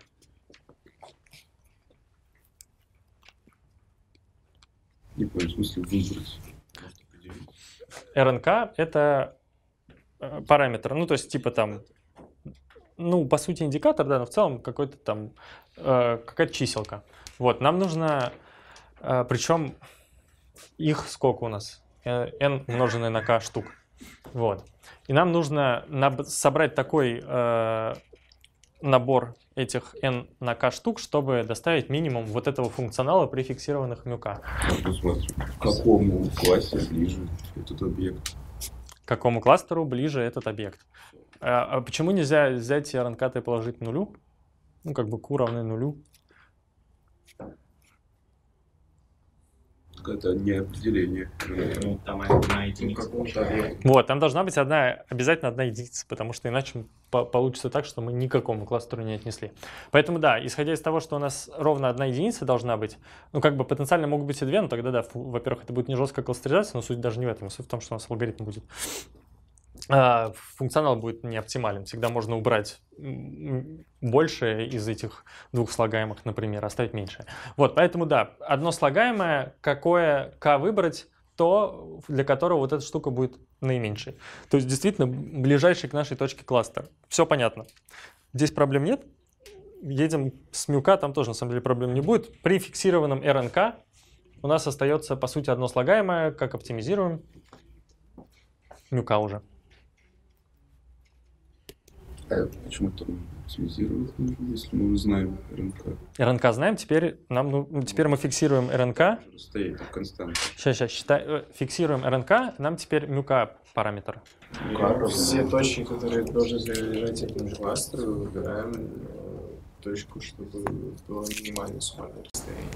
Не понял, в смысле выбрать? РНК — это Э, параметр, ну то есть типа там, ну по сути индикатор, да, но в целом какой-то там э, какая-то чиселка. Вот, нам нужно, э, причем их сколько у нас? Э, n умноженное на k штук. Вот. И нам нужно собрать такой э, набор этих n на k штук, чтобы доставить минимум вот этого функционала при фиксированных мюка. Посмотрим, в каком классе ближе этот объект какому кластеру ближе этот объект. А, а почему нельзя взять РНКТ и положить нулю? Ну, как бы Q равны нулю. это не определение. Ну, там ну, одна единица. Вот, там должна быть одна, обязательно одна единица, потому что иначе получится так, что мы никакому кластеру не отнесли. Поэтому да, исходя из того, что у нас ровно одна единица должна быть, ну как бы потенциально могут быть и две, но тогда да, во-первых, это будет не жесткая кластеризация, но суть даже не в этом, суть в том, что у нас алгоритм будет а, функционал будет не оптимален. Всегда можно убрать больше из этих двух слагаемых, например, оставить меньше. Вот, поэтому да, одно слагаемое, какое к выбрать, то для которого вот эта штука будет наименьшей. То есть действительно ближайший к нашей точке кластер. Все понятно. Здесь проблем нет. Едем с мюка, там тоже на самом деле проблем не будет. При фиксированном РНК у нас остается по сути одно слагаемое, как оптимизируем мюка уже. А почему там оптимизировать нужно, если мы знаем РНК? РНК знаем, теперь нам ну, ну теперь мы фиксируем РНК. Расстояние константа. Сейчас, сейчас, считай, э, фиксируем РНК, нам теперь мюка параметр. И все точки, которые должны лежать этому кластеру, выбираем э, точку, чтобы было минимальное суммарное расстояние.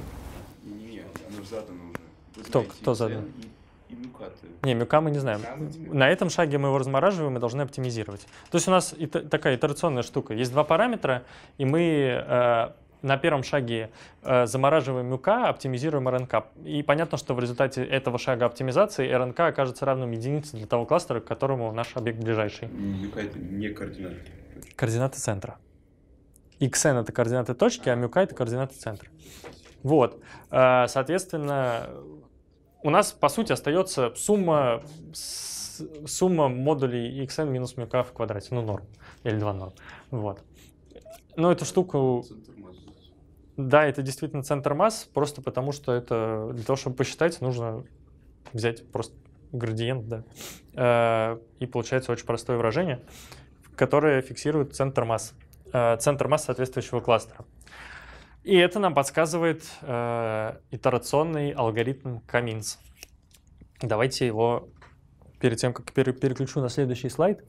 Нет, оно задано уже. Вы кто, знаете, кто задан? и мюка ты... Не, мюка мы не знаем. Мюка. На этом шаге мы его размораживаем и должны оптимизировать. То есть у нас и такая итерационная штука. Есть два параметра, и мы э, на первом шаге э, замораживаем мюка, оптимизируем РНК. И понятно, что в результате этого шага оптимизации РНК окажется равным единице для того кластера, к которому наш объект ближайший. Мюка — это не координаты. Координаты центра. Xn — это координаты точки, а мюка — это координаты центра. Вот. Э, соответственно, у нас, по сути, остается сумма, сумма модулей xn минус μk в квадрате, ну, норм, или 2 норм. Вот. Но эту штуку... Да, это действительно центр масс, просто потому что это для того, чтобы посчитать, нужно взять просто градиент, да. Э, и получается очень простое выражение, которое фиксирует центр масс. Э, центр масс соответствующего кластера. И это нам подсказывает э, итерационный алгоритм Каминс. Давайте его, перед тем, как пере переключу на следующий слайд,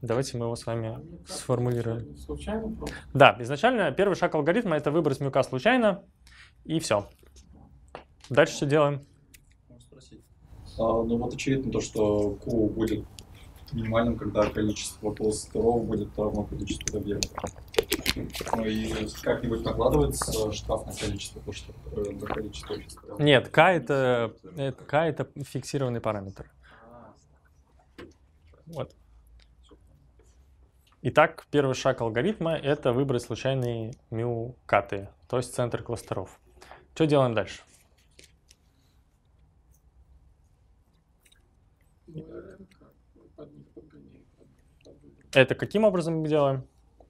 давайте мы его с вами сформулируем. Случайно? Да, изначально первый шаг алгоритма — это выбрать мюка случайно, и все. Дальше что делаем? А, ну вот очевидно то, что Q будет минимальным, когда количество полусторов будет равно количеству объектов. Ну и как-нибудь накладывается штраф на количество, потому что на э, количество полусторов. Нет, k это, это, k это фиксированный параметр. Вот. Итак, первый шаг алгоритма — это выбрать случайные мю-каты, то есть центр кластеров. Что делаем дальше? Это каким образом мы делаем?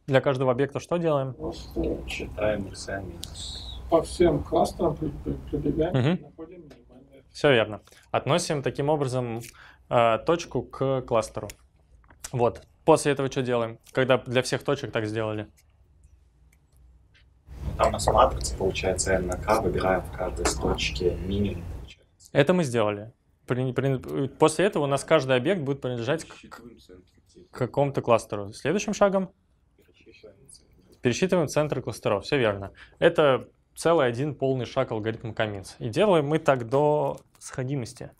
Для каждого объекта что делаем? Просто ну, читаем RCA минус. По всем кластерам прибегаем угу. и находим внимание. Все верно. Относим таким образом э, точку к кластеру. Вот. После этого что делаем? Когда для всех точек так сделали? Там у нас матрица получается n на k, выбираем в каждой из точки минимум. Получается. Это мы сделали. При, при, после этого у нас каждый объект будет принадлежать к... к к какому-то кластеру. Следующим шагом пересчитываем центр кластеров. Все верно. Это целый один полный шаг алгоритма commits. И делаем мы так до сходимости.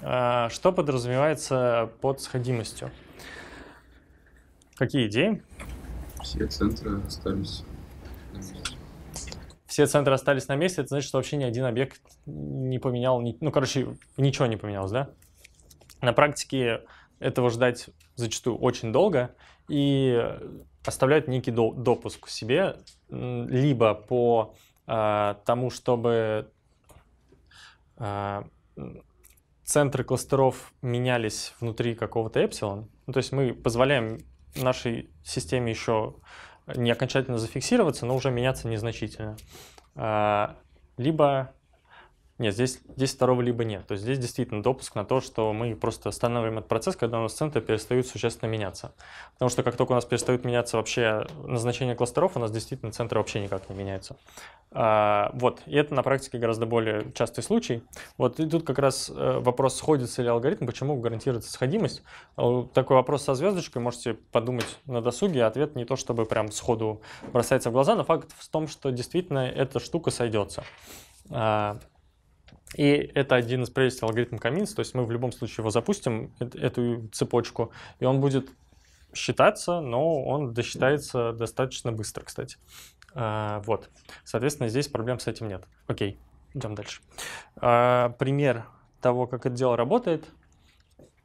А, что подразумевается под сходимостью? Какие идеи? Все центры остались на месте. Все центры остались на месте, это значит, что вообще ни один объект не поменял, ну, короче, ничего не поменялось, да? На практике этого ждать зачастую очень долго и оставляют некий допуск себе либо по э, тому, чтобы э, центры кластеров менялись внутри какого-то эпсилон. Ну, то есть мы позволяем нашей системе еще не окончательно зафиксироваться, но уже меняться незначительно. Э, либо нет, здесь, здесь второго либо нет. То есть здесь действительно допуск на то, что мы просто останавливаем этот процесс, когда у нас центры перестают существенно меняться. Потому что как только у нас перестают меняться вообще назначение кластеров, у нас действительно центры вообще никак не меняются. А, вот, и это на практике гораздо более частый случай. Вот, и тут как раз э, вопрос, сходится ли алгоритм, почему гарантируется сходимость. Э, такой вопрос со звездочкой, можете подумать на досуге, а ответ не то, чтобы прям сходу бросается в глаза, но факт в том, что действительно эта штука сойдется. А, и это один из прелестей алгоритма Каминс, то есть мы в любом случае его запустим, эту цепочку, и он будет считаться, но он досчитается достаточно быстро, кстати. А, вот. Соответственно, здесь проблем с этим нет. Окей, идем дальше. А, пример того, как это дело работает.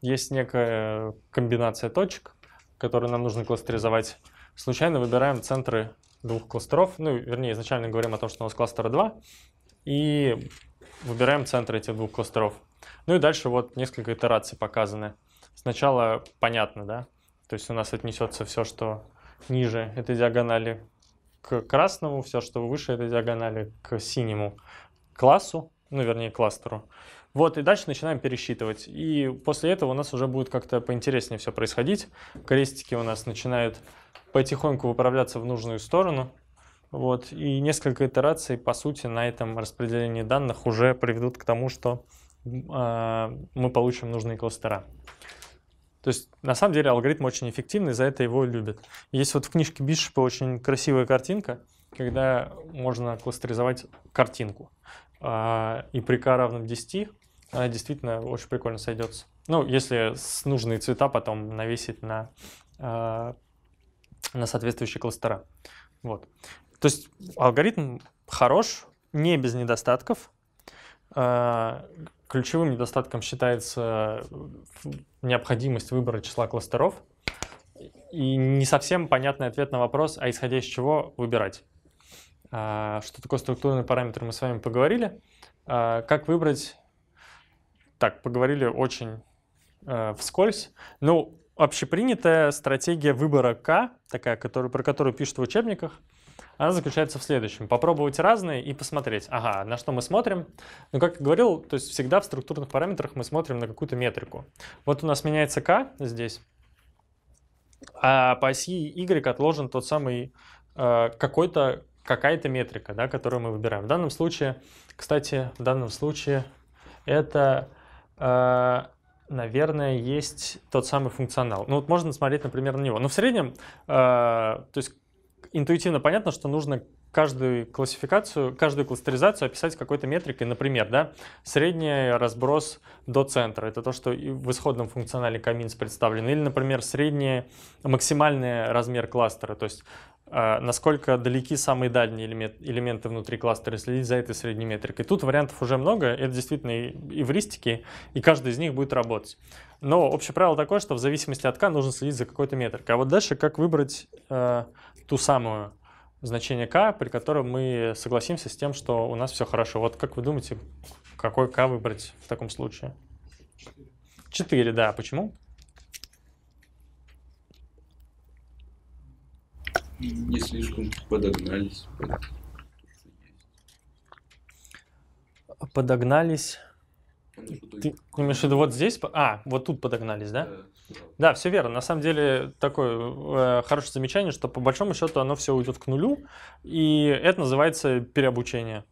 Есть некая комбинация точек, которые нам нужно кластеризовать. Случайно выбираем центры двух кластеров. Ну, вернее, изначально говорим о том, что у нас кластер 2. И Выбираем центр этих двух кластеров. Ну и дальше вот несколько итераций показаны. Сначала понятно, да? То есть у нас отнесется все, что ниже этой диагонали к красному, все, что выше этой диагонали к синему классу, ну вернее кластеру. Вот, и дальше начинаем пересчитывать. И после этого у нас уже будет как-то поинтереснее все происходить. Крестики у нас начинают потихоньку выправляться в нужную сторону. Вот. И несколько итераций, по сути, на этом распределении данных уже приведут к тому, что э, мы получим нужные кластера. То есть, на самом деле, алгоритм очень эффективный, за это его любят. Есть вот в книжке Бишепа очень красивая картинка, когда можно кластеризовать картинку. Э, и при k равном 10 она действительно очень прикольно сойдется. Ну, если с нужные цвета потом навесить на, э, на соответствующие кластера. Вот. То есть алгоритм хорош, не без недостатков. А, ключевым недостатком считается э, необходимость выбора числа кластеров и не совсем понятный ответ на вопрос, а исходя из чего выбирать. А, что такое структурные параметры, мы с вами поговорили. А, как выбрать? Так, поговорили очень э, вскользь. Ну, общепринятая стратегия выбора К, такая, который, про которую пишут в учебниках – она заключается в следующем. Попробовать разные и посмотреть, ага, на что мы смотрим. Ну, как я говорил, то есть всегда в структурных параметрах мы смотрим на какую-то метрику. Вот у нас меняется k здесь, а по оси y отложен тот самый э, какой-то какая-то метрика, да, которую мы выбираем. В данном случае, кстати, в данном случае это, э, наверное, есть тот самый функционал. Ну вот можно смотреть, например, на него. Но в среднем, э, то есть интуитивно понятно, что нужно каждую классификацию, каждую кластеризацию описать какой-то метрикой. Например, да, средний разброс до центра. Это то, что в исходном функционале Каминс представлено. Или, например, средний максимальный размер кластера. То есть а, насколько далеки самые дальние элементы внутри кластера, следить за этой средней метрикой. Тут вариантов уже много, это действительно и эвристики, и каждый из них будет работать. Но общее правило такое, что в зависимости от К нужно следить за какой-то метрикой. А вот дальше как выбрать а, ту самую значение k, при котором мы согласимся с тем, что у нас все хорошо. Вот как вы думаете, какой k выбрать в таком случае? 4, 4 да. Почему? Не слишком подогнались. Подогнались. Ты имеешь в виду вот здесь? А, вот тут подогнались, да? да. Да, все верно. На самом деле такое э, хорошее замечание, что по большому счету оно все уйдет к нулю, и это называется переобучение.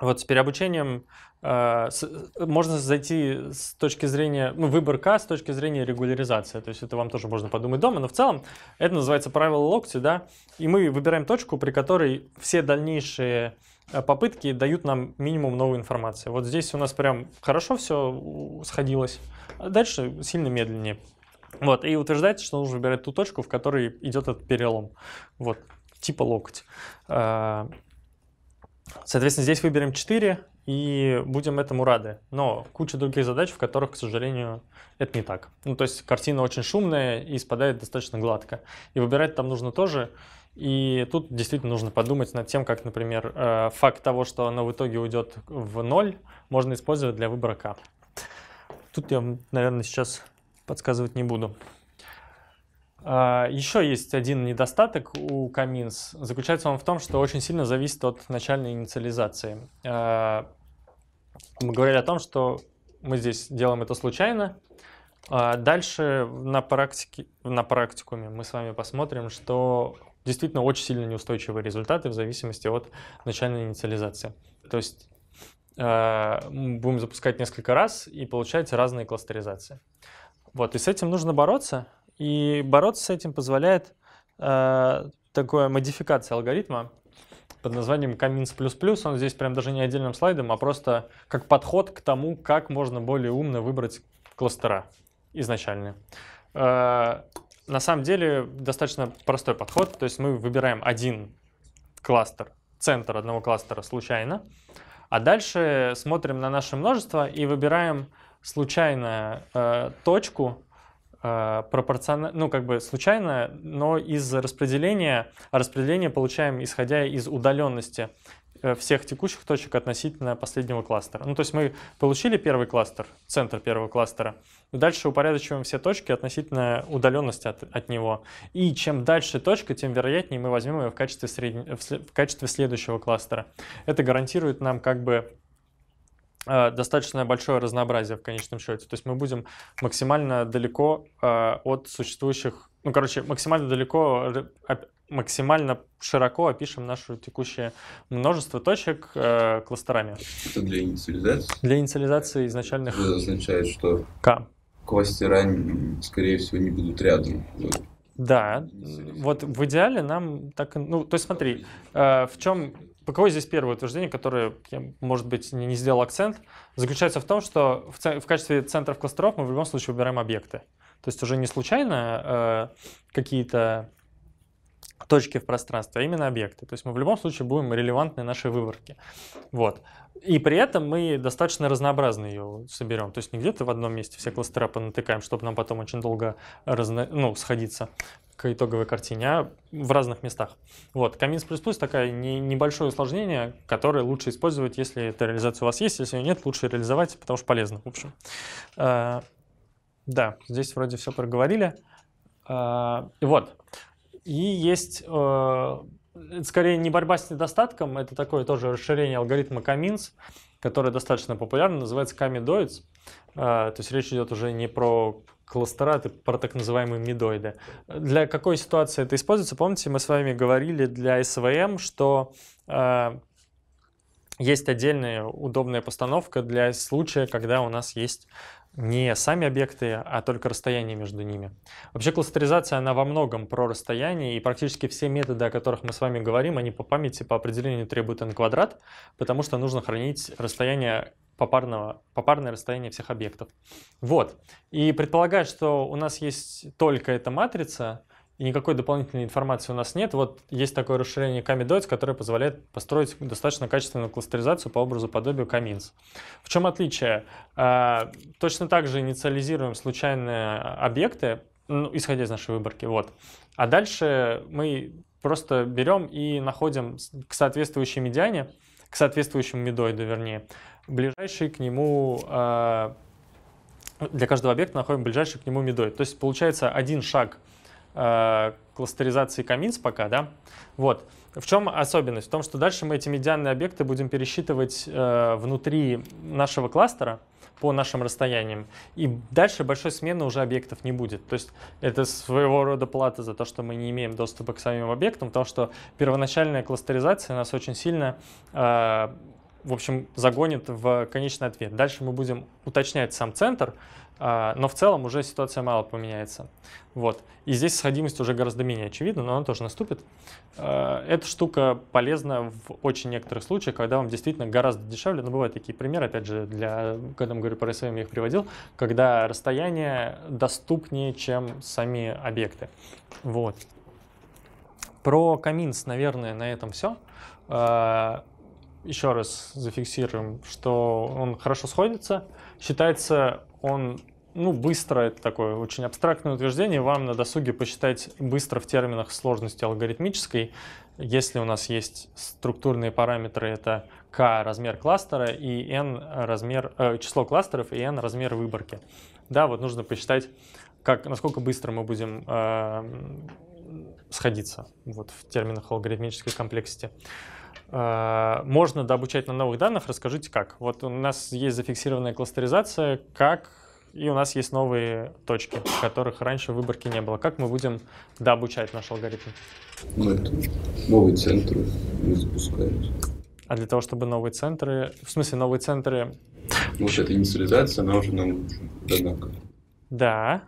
Вот с переобучением э, э, можно зайти с точки зрения ну, выборка, с точки зрения регуляризации. То есть это вам тоже можно подумать дома, но в целом это называется правило локти, да. И мы выбираем точку, при которой все дальнейшие Э, попытки дают нам минимум новой информации. Вот здесь у нас прям хорошо все сходилось, а дальше сильно медленнее. Вот, и утверждается, что нужно выбирать ту точку, в которой идет этот перелом. Вот, типа локоть. Э, соответственно, здесь выберем 4 и будем этому рады. Но куча других задач, в которых, к сожалению, это не так. Ну, то есть картина очень шумная и спадает достаточно гладко. И выбирать там нужно тоже и тут действительно нужно подумать над тем, как, например, э, факт того, что оно в итоге уйдет в ноль, можно использовать для выбора k. Тут я, наверное, сейчас подсказывать не буду. А, еще есть один недостаток у Каминс. Заключается он в том, что очень сильно зависит от начальной инициализации. Мы а, говорили о том, что мы здесь делаем это случайно. А, дальше на, практике, на практикуме мы с вами посмотрим, что действительно очень сильно неустойчивые результаты в зависимости от начальной инициализации. То есть э, будем запускать несколько раз и получать разные кластеризации. Вот, и с этим нужно бороться, и бороться с этим позволяет э, такая модификация алгоритма под названием Каминс++. Он здесь прям даже не отдельным слайдом, а просто как подход к тому, как можно более умно выбрать кластера изначально. Э, на самом деле достаточно простой подход, то есть мы выбираем один кластер, центр одного кластера случайно, а дальше смотрим на наше множество и выбираем случайно э, точку, э, пропорционально, ну как бы случайно, но из распределения, а распределение получаем исходя из удаленности Э, всех текущих точек относительно последнего кластера. Ну, то есть мы получили первый кластер, центр первого кластера, и дальше упорядочиваем все точки относительно удаленности от, от него. И чем дальше точка, тем вероятнее мы возьмем ее в качестве, средне, в качестве следующего кластера. Это гарантирует нам как бы Э, достаточно большое разнообразие в конечном счете. То есть мы будем максимально далеко э, от существующих, ну, короче, максимально далеко, э, максимально широко опишем наше текущее множество точек кластерами. Это для инициализации? Для инициализации изначальных... Это означает, что К. кластера, скорее всего, не будут рядом. Да, вот в идеале нам так, ну, то есть смотри, в чем Каково здесь первое утверждение, которое я, может быть, не, не сделал акцент, заключается в том, что в, в качестве центров кластеров мы в любом случае выбираем объекты. То есть уже не случайно э, какие-то точки в пространстве, а именно объекты. То есть мы в любом случае будем релевантны нашей выборке. Вот. И при этом мы достаточно разнообразно ее соберем. То есть не где-то в одном месте все кластера понатыкаем, чтобы нам потом очень долго разно... ну, сходиться к итоговой картине, а в разных местах. Вот, каминс плюс такое не, небольшое усложнение, которое лучше использовать, если эта реализация у вас есть, если ее нет, лучше реализовать, потому что полезно, в общем. А, да, здесь вроде все проговорили. А, вот. И есть э, это скорее не борьба с недостатком, это такое тоже расширение алгоритма Каминс, которое достаточно популярно, называется Камидоиц. А, то есть речь идет уже не про кластера, про так называемые медоиды. Для какой ситуации это используется? Помните, мы с вами говорили для СВМ, что э, есть отдельная удобная постановка для случая, когда у нас есть не сами объекты, а только расстояние между ними. Вообще кластеризация, она во многом про расстояние, и практически все методы, о которых мы с вами говорим, они по памяти по определению требуют n квадрат, потому что нужно хранить расстояние попарного, попарное расстояние всех объектов. Вот. И предполагая, что у нас есть только эта матрица, и никакой дополнительной информации у нас нет. Вот есть такое расширение Камидоиц, которое позволяет построить достаточно качественную кластеризацию по образу подобию Каминс. В чем отличие? А, точно так же инициализируем случайные объекты, ну, исходя из нашей выборки. Вот. А дальше мы просто берем и находим к соответствующей медиане, к соответствующему медоиду, вернее, ближайший к нему, а, для каждого объекта находим ближайший к нему медой. То есть получается один шаг а, кластеризации коминс пока, да? Вот. В чем особенность? В том, что дальше мы эти медианные объекты будем пересчитывать э, внутри нашего кластера по нашим расстояниям. И дальше большой смены уже объектов не будет. То есть это своего рода плата за то, что мы не имеем доступа к самим объектам, потому что первоначальная кластеризация нас очень сильно а, в общем, загонит в конечный ответ. Дальше мы будем уточнять сам центр, а, но в целом уже ситуация мало поменяется. Вот. И здесь сходимость уже гораздо менее очевидна, но она тоже наступит. А, эта штука полезна в очень некоторых случаях, когда вам действительно гораздо дешевле, но ну, бывают такие примеры, опять же, для, когда мы говорим про СМ, я их приводил, когда расстояние доступнее, чем сами объекты. Вот. Про Каминс, наверное, на этом все. А, еще раз зафиксируем, что он хорошо сходится. Считается он, ну, быстро, это такое очень абстрактное утверждение, вам на досуге посчитать быстро в терминах сложности алгоритмической. Если у нас есть структурные параметры, это k размер кластера и n размер, э, число кластеров и n размер выборки. Да, вот нужно посчитать, как, насколько быстро мы будем э, сходиться вот, в терминах алгоритмической комплексности. А, можно дообучать на новых данных, расскажите как. Вот у нас есть зафиксированная кластеризация, как и у нас есть новые точки, в которых раньше выборки не было. Как мы будем дообучать наш алгоритм? Ну, это новые центры мы запускаем. А для того, чтобы новые центры... В смысле, новые центры... Ну, вот эта инициализация, она уже нам нужна. Да.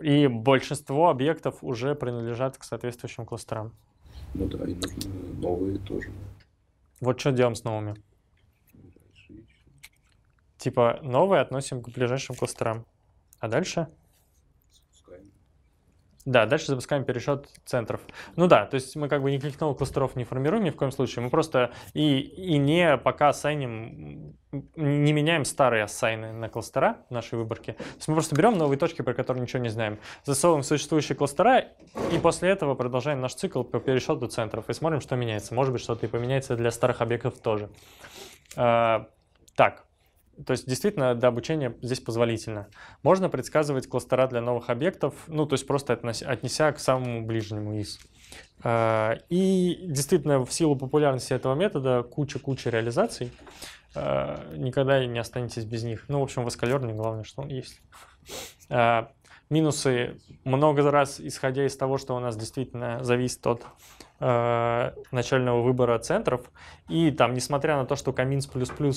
И большинство объектов уже принадлежат к соответствующим кластерам. Ну да, и нужны новые тоже. Вот что делаем с новыми? Типа новые относим к ближайшим кластерам. А дальше? Да, дальше запускаем пересчет центров. Ну да, то есть мы как бы никаких новых кластеров не формируем ни в коем случае. Мы просто и, и не пока ассайним, не меняем старые ассайны на кластера в нашей выборке. То есть мы просто берем новые точки, про которые ничего не знаем, засовываем существующие кластера, и после этого продолжаем наш цикл по пересчету центров и смотрим, что меняется. Может быть, что-то и поменяется для старых объектов тоже. А, так, то есть действительно до обучения здесь позволительно. Можно предсказывать кластера для новых объектов, ну то есть просто отнеся к самому ближнему из. Э, и действительно в силу популярности этого метода куча-куча реализаций, э, никогда не останетесь без них. Ну в общем воскалерный, главное, что он есть. Э, минусы много раз, исходя из того, что у нас действительно зависит от Э, начального выбора центров. И там, несмотря на то, что Каминс++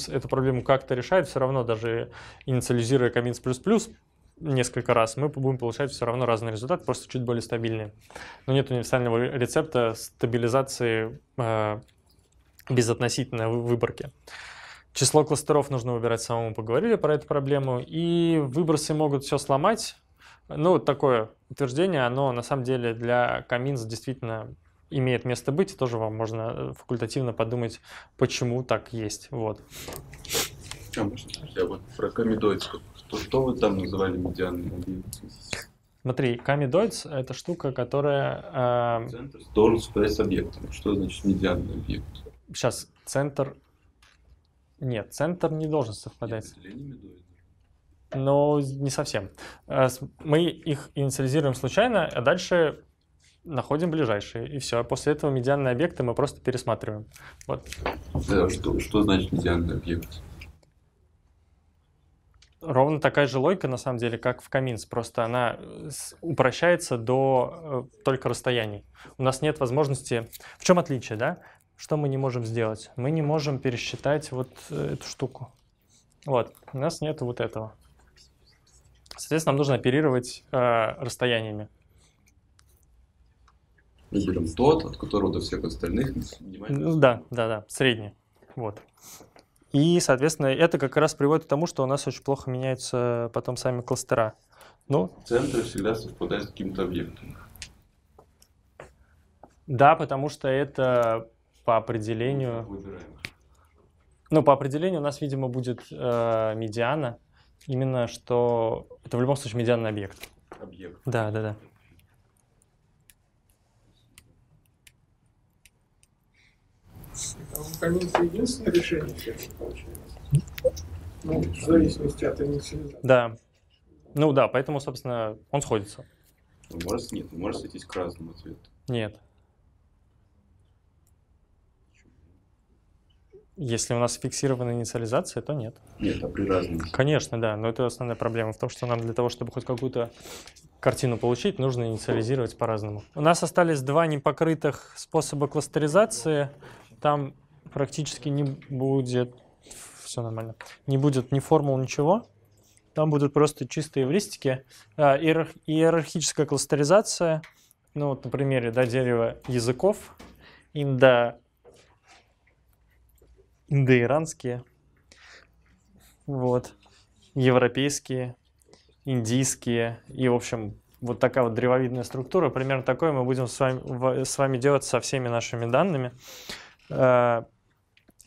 эту проблему как-то решает, все равно даже инициализируя Каминс++, несколько раз, мы будем получать все равно разный результат, просто чуть более стабильный. Но нет универсального рецепта стабилизации э, безотносительно выборки. Число кластеров нужно выбирать самому, поговорили про эту проблему. И выбросы могут все сломать. Ну, такое утверждение, оно на самом деле для Каминс действительно имеет место быть, тоже вам можно э, факультативно подумать, почему так есть. Вот. А может, я вот про камедоид, что, что вы там называли медианной мобильностью? Смотри, камедоидс — это штука, которая... Э... Центр сторон с объектом. Что значит медианный объект? Сейчас, центр... Нет, центр не должен совпадать. Нет, но не совсем. Э, мы их инициализируем случайно, а дальше находим ближайшие, и все. После этого медианные объекты мы просто пересматриваем. Вот. Да, что, что значит медианный объект? Ровно такая же логика, на самом деле, как в Каминс, просто она э, упрощается до э, только расстояний. У нас нет возможности... В чем отличие, да? Что мы не можем сделать? Мы не можем пересчитать вот э, эту штуку. Вот, у нас нет вот этого. Соответственно, нам нужно оперировать э, расстояниями. Берем ну, типа, тот, от которого до всех остальных Ну, ну Да, да, да, средний. Вот. И, соответственно, это как раз приводит к тому, что у нас очень плохо меняются потом сами кластера. Ну, центр всегда совпадает с каким-то объектом. Да, потому что это по определению... Ну, по определению у нас, видимо, будет э, медиана. Именно что... Это в любом случае медианный объект. Объект. Да, да, да. комиссия единственное решение получается. Ну, в зависимости от инициализации. Да. Ну да, поэтому, собственно, он сходится. Ну, может, нет, может сойтись к разному ответу. Нет. Если у нас фиксированная инициализация, то нет. Нет, а при разных. Конечно, да, но это основная проблема в том, что нам для того, чтобы хоть какую-то картину получить, нужно инициализировать по-разному. У нас остались два непокрытых способа кластеризации там практически не будет, все нормально, не будет ни формул, ничего. Там будут просто чистые эвристики, а, иерархическая кластеризация, ну вот на примере да, дерева языков, индо, индоиранские, вот, европейские, индийские и, в общем, вот такая вот древовидная структура. Примерно такое мы будем с вами, с вами делать со всеми нашими данными. Э,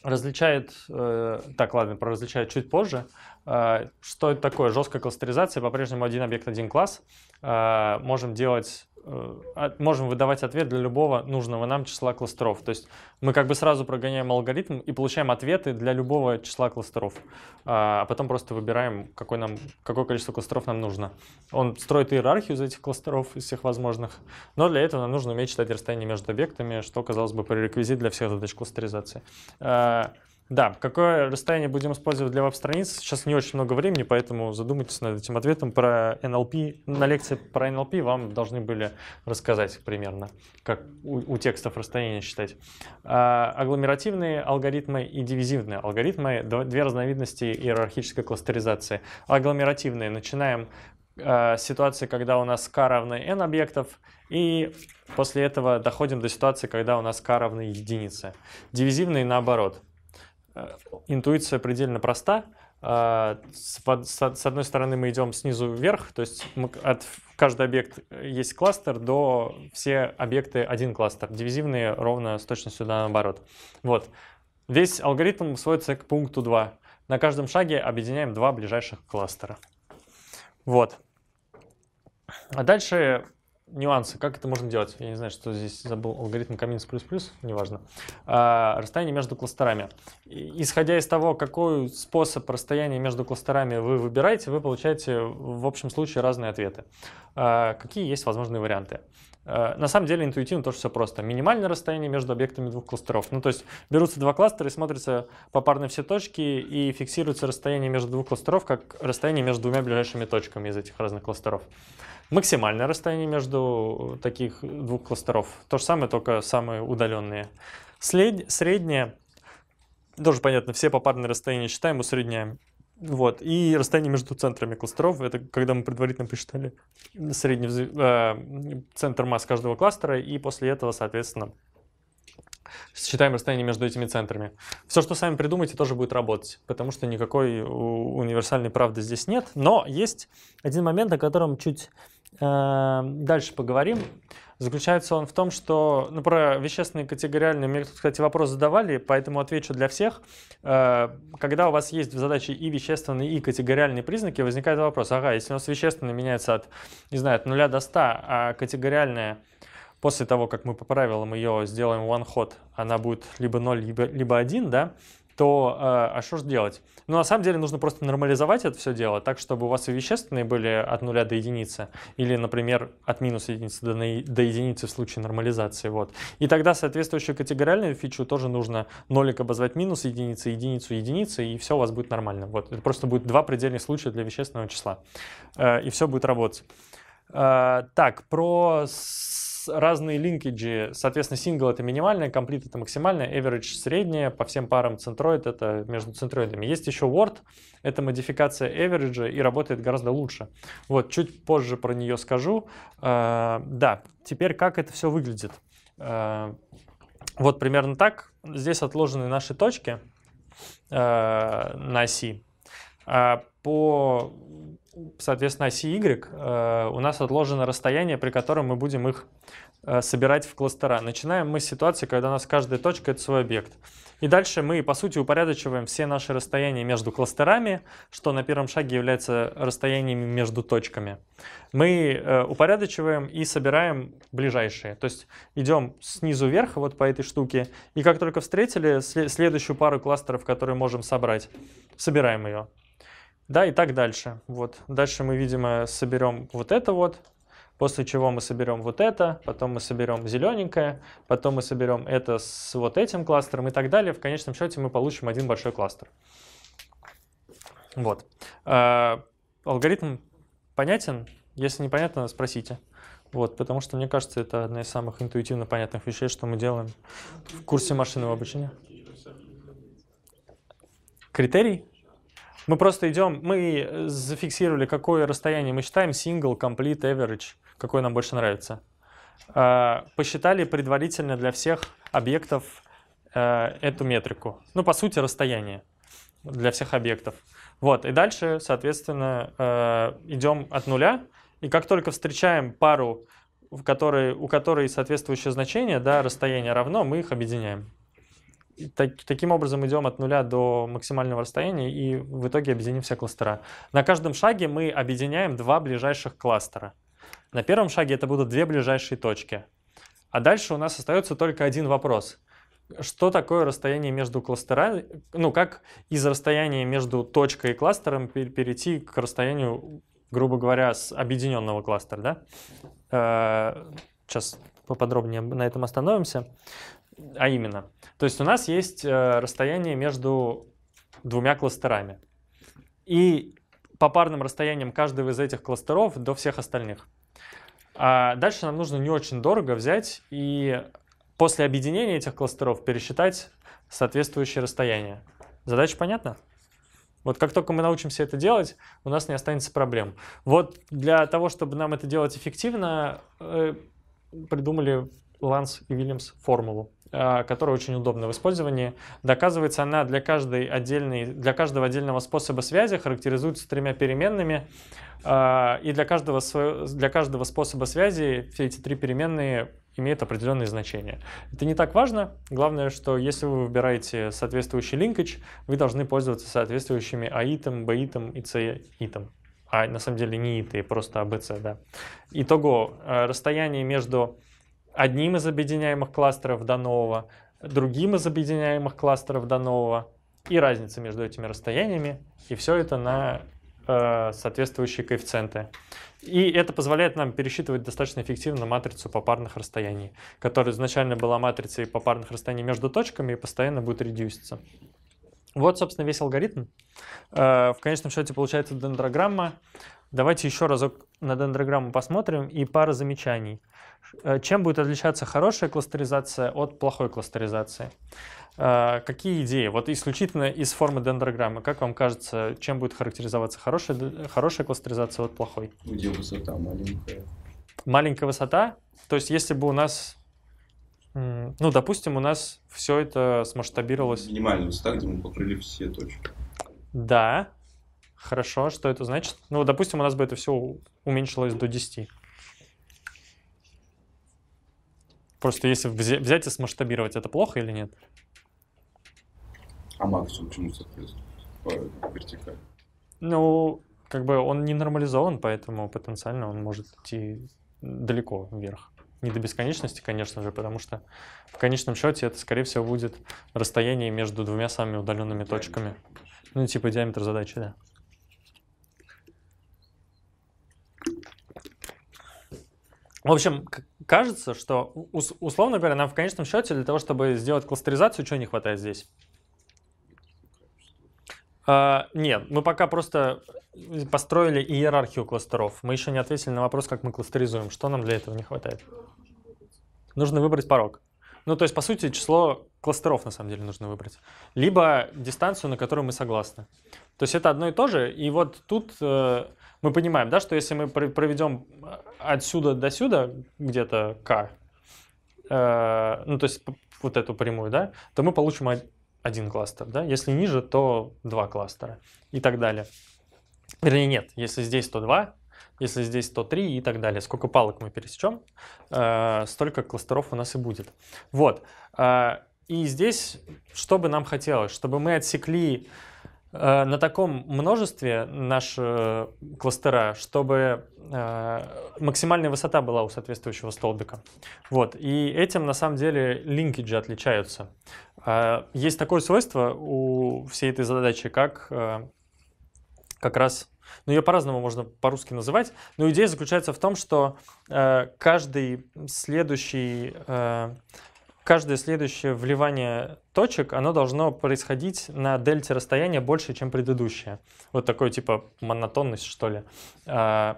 различает, э, так, ладно, про различает чуть позже. Э, что это такое? Жесткая кластеризация, по-прежнему один объект, один класс. Э, можем делать э, а, можем выдавать ответ для любого нужного нам числа кластеров. То есть мы как бы сразу прогоняем алгоритм и получаем ответы для любого числа кластеров, а потом просто выбираем, какой нам, какое количество кластеров нам нужно. Он строит иерархию из этих кластеров, из всех возможных, но для этого нам нужно уметь читать расстояние между объектами, что, казалось бы, пререквизит для всех задач кластеризации. Да, какое расстояние будем использовать для веб-страниц? Сейчас не очень много времени, поэтому задумайтесь над этим ответом. Про NLP, на лекции про NLP вам должны были рассказать примерно, как у, у текстов расстояние считать. А, агломеративные алгоритмы и дивизивные алгоритмы – две разновидности иерархической кластеризации. Агломеративные начинаем э, ситуации, когда у нас k равно n объектов, и после этого доходим до ситуации, когда у нас k равно единице. Дивизивные наоборот – Э, интуиция предельно проста. Э, с одной стороны мы идем снизу вверх, то есть от каждый объект э, есть кластер, до все объекты один кластер. Дивизивные ровно с точностью до наоборот. Вот. Весь алгоритм сводится к пункту 2. На каждом шаге объединяем два ближайших кластера. Вот. А дальше нюансы, как это можно делать. Я не знаю, что здесь забыл алгоритм Каминс плюс-плюс, неважно. А, расстояние между кластерами. И, исходя из того, какой способ расстояния между кластерами вы выбираете, вы получаете в общем случае разные ответы. А, какие есть возможные варианты? Э, на самом деле интуитивно тоже все просто. Минимальное расстояние между объектами двух кластеров. Ну, то есть берутся два кластера и смотрятся попарно все точки и фиксируется расстояние между двух кластеров как расстояние между двумя ближайшими точками из этих разных кластеров. Максимальное расстояние между таких двух кластеров. То же самое, только самые удаленные. След... Среднее, тоже понятно, все попарные расстояния считаем, усредняем. Вот. И расстояние между центрами кластеров, это когда мы предварительно посчитали средний вз... э, центр масс каждого кластера, и после этого, соответственно, считаем расстояние между этими центрами. Все, что сами придумаете, тоже будет работать, потому что никакой универсальной правды здесь нет. Но есть один момент, о котором чуть э, дальше поговорим. Заключается он в том, что, ну, про вещественные категориальные, мне тут, кстати, вопрос задавали, поэтому отвечу для всех. Э, когда у вас есть в задаче и вещественные, и категориальные признаки, возникает вопрос, ага, если у нас вещественные меняется от, не знаю, от 0 до 100, а категориальная после того, как мы по правилам ее сделаем one hot, она будет либо 0, либо, либо 1, да, то э, а что же делать? Ну, на самом деле нужно просто нормализовать это все дело так, чтобы у вас и вещественные были от нуля до единицы, или, например, от минус единицы до, на, до единицы в случае нормализации. Вот. И тогда соответствующую категориальную фичу тоже нужно нолик обозвать минус единицы, единицу, единицы, и все у вас будет нормально. Вот. Это просто будет два предельных случая для вещественного числа. Э, и все будет работать. Э, так, про разные линкеджи, соответственно, сингл это минимальная, комплит это максимальная, average средняя, по всем парам центроид это между центроидами. Есть еще Word, это модификация average и работает гораздо лучше. Вот, чуть позже про нее скажу. Э, да, теперь как это все выглядит. Э, вот примерно так. Здесь отложены наши точки э, на оси по, соответственно, оси Y э, у нас отложено расстояние, при котором мы будем их э, собирать в кластера. Начинаем мы с ситуации, когда у нас каждая точка — это свой объект. И дальше мы, по сути, упорядочиваем все наши расстояния между кластерами, что на первом шаге является расстояниями между точками. Мы э, упорядочиваем и собираем ближайшие. То есть идем снизу вверх вот по этой штуке, и как только встретили следующую пару кластеров, которые можем собрать, собираем ее. Да, и так дальше. Вот. Дальше мы, видимо, соберем вот это вот, после чего мы соберем вот это, потом мы соберем зелененькое, потом мы соберем это с вот этим кластером и так далее. В конечном счете мы получим один большой кластер. Вот. А, алгоритм понятен? Если непонятно, спросите. Вот, потому что, мне кажется, это одна из самых интуитивно понятных вещей, что мы делаем в курсе машинного обучения. Критерий? Мы просто идем, мы э, зафиксировали, какое расстояние мы считаем, single, complete, average, какое нам больше нравится. А, посчитали предварительно для всех объектов э, эту метрику. Ну, по сути, расстояние для всех объектов. Вот, и дальше, соответственно, э, идем от нуля. И как только встречаем пару, в которой, у которой соответствующее значение, да, расстояние равно, мы их объединяем так, таким образом идем от нуля до максимального расстояния и в итоге объединим все кластера. На каждом шаге мы объединяем два ближайших кластера. На первом шаге это будут две ближайшие точки. А дальше у нас остается только один вопрос. Что такое расстояние между кластерами, ну как из расстояния между точкой и кластером перейти к расстоянию, грубо говоря, с объединенного кластера, да? Сейчас э, поподробнее на этом остановимся. А именно, то есть у нас есть э, расстояние между двумя кластерами. И по парным расстояниям каждого из этих кластеров до всех остальных. А дальше нам нужно не очень дорого взять и после объединения этих кластеров пересчитать соответствующее расстояние. Задача понятна? Вот как только мы научимся это делать, у нас не останется проблем. Вот для того, чтобы нам это делать эффективно, э, придумали Ланс и Вильямс формулу. А, которая очень удобна в использовании. Доказывается она для, каждой отдельной, для каждого отдельного способа связи, характеризуется тремя переменными, а, и для каждого, для каждого способа связи все эти три переменные имеют определенные значения. Это не так важно. Главное, что если вы выбираете соответствующий linkage, вы должны пользоваться соответствующими аитом, баитом и цаитом. А на самом деле не иты, а просто АБЦ, да. Итого, расстояние между одним из объединяемых кластеров до нового, другим из объединяемых кластеров до нового, и разница между этими расстояниями, и все это на э, соответствующие коэффициенты. И это позволяет нам пересчитывать достаточно эффективно матрицу попарных расстояний, которая изначально была матрицей попарных расстояний между точками и постоянно будет редюситься. Вот, собственно, весь алгоритм. Э, в конечном счете получается дендрограмма. Давайте еще разок на дендрограмму посмотрим и пара замечаний. Э, чем будет отличаться хорошая кластеризация от плохой кластеризации? Э, какие идеи? Вот исключительно из формы дендрограммы. Как вам кажется, чем будет характеризоваться хорошая, э, хорошая кластеризация от плохой? Где высота маленькая? Маленькая высота? То есть если бы у нас ну, допустим, у нас все это смасштабировалось. Минимальная высота, где мы покрыли все точки. Да. Хорошо, что это значит? Ну, допустим, у нас бы это все уменьшилось до 10. Просто если взять и смасштабировать, это плохо или нет? А максимум чему соответствует? По вертикали. Ну, как бы он не нормализован, поэтому потенциально он может идти далеко вверх. Не до бесконечности, конечно же, потому что в конечном счете это, скорее всего, будет расстояние между двумя самыми удаленными диаметр. точками. Ну, типа диаметр задачи, да. В общем, кажется, что, условно говоря, нам в конечном счете для того, чтобы сделать кластеризацию, чего не хватает здесь? А, нет, мы пока просто построили иерархию кластеров. Мы еще не ответили на вопрос, как мы кластеризуем. Что нам для этого не хватает? Нужно выбрать порог. Ну, то есть, по сути, число кластеров, на самом деле, нужно выбрать. Либо дистанцию, на которую мы согласны. То есть это одно и то же. И вот тут э, мы понимаем, да, что если мы проведем отсюда до сюда где-то k, э, ну, то есть вот эту прямую, да, то мы получим один кластер, да. Если ниже, то два кластера и так далее. Вернее, нет, если здесь, то два, если здесь 103 и так далее. Сколько палок мы пересечем, э, столько кластеров у нас и будет. Вот. Э, и здесь, что бы нам хотелось? Чтобы мы отсекли э, на таком множестве наши кластера, чтобы максимальная высота была у соответствующего столбика. Вот. И этим на самом деле линкиджи отличаются. Есть такое свойство у всей этой задачи, как как раз но ну, ее по-разному можно по-русски называть. Но идея заключается в том, что э, каждый следующий, э, каждое следующее вливание точек, оно должно происходить на дельте расстояния больше, чем предыдущее. Вот такой типа монотонность, что ли. Э,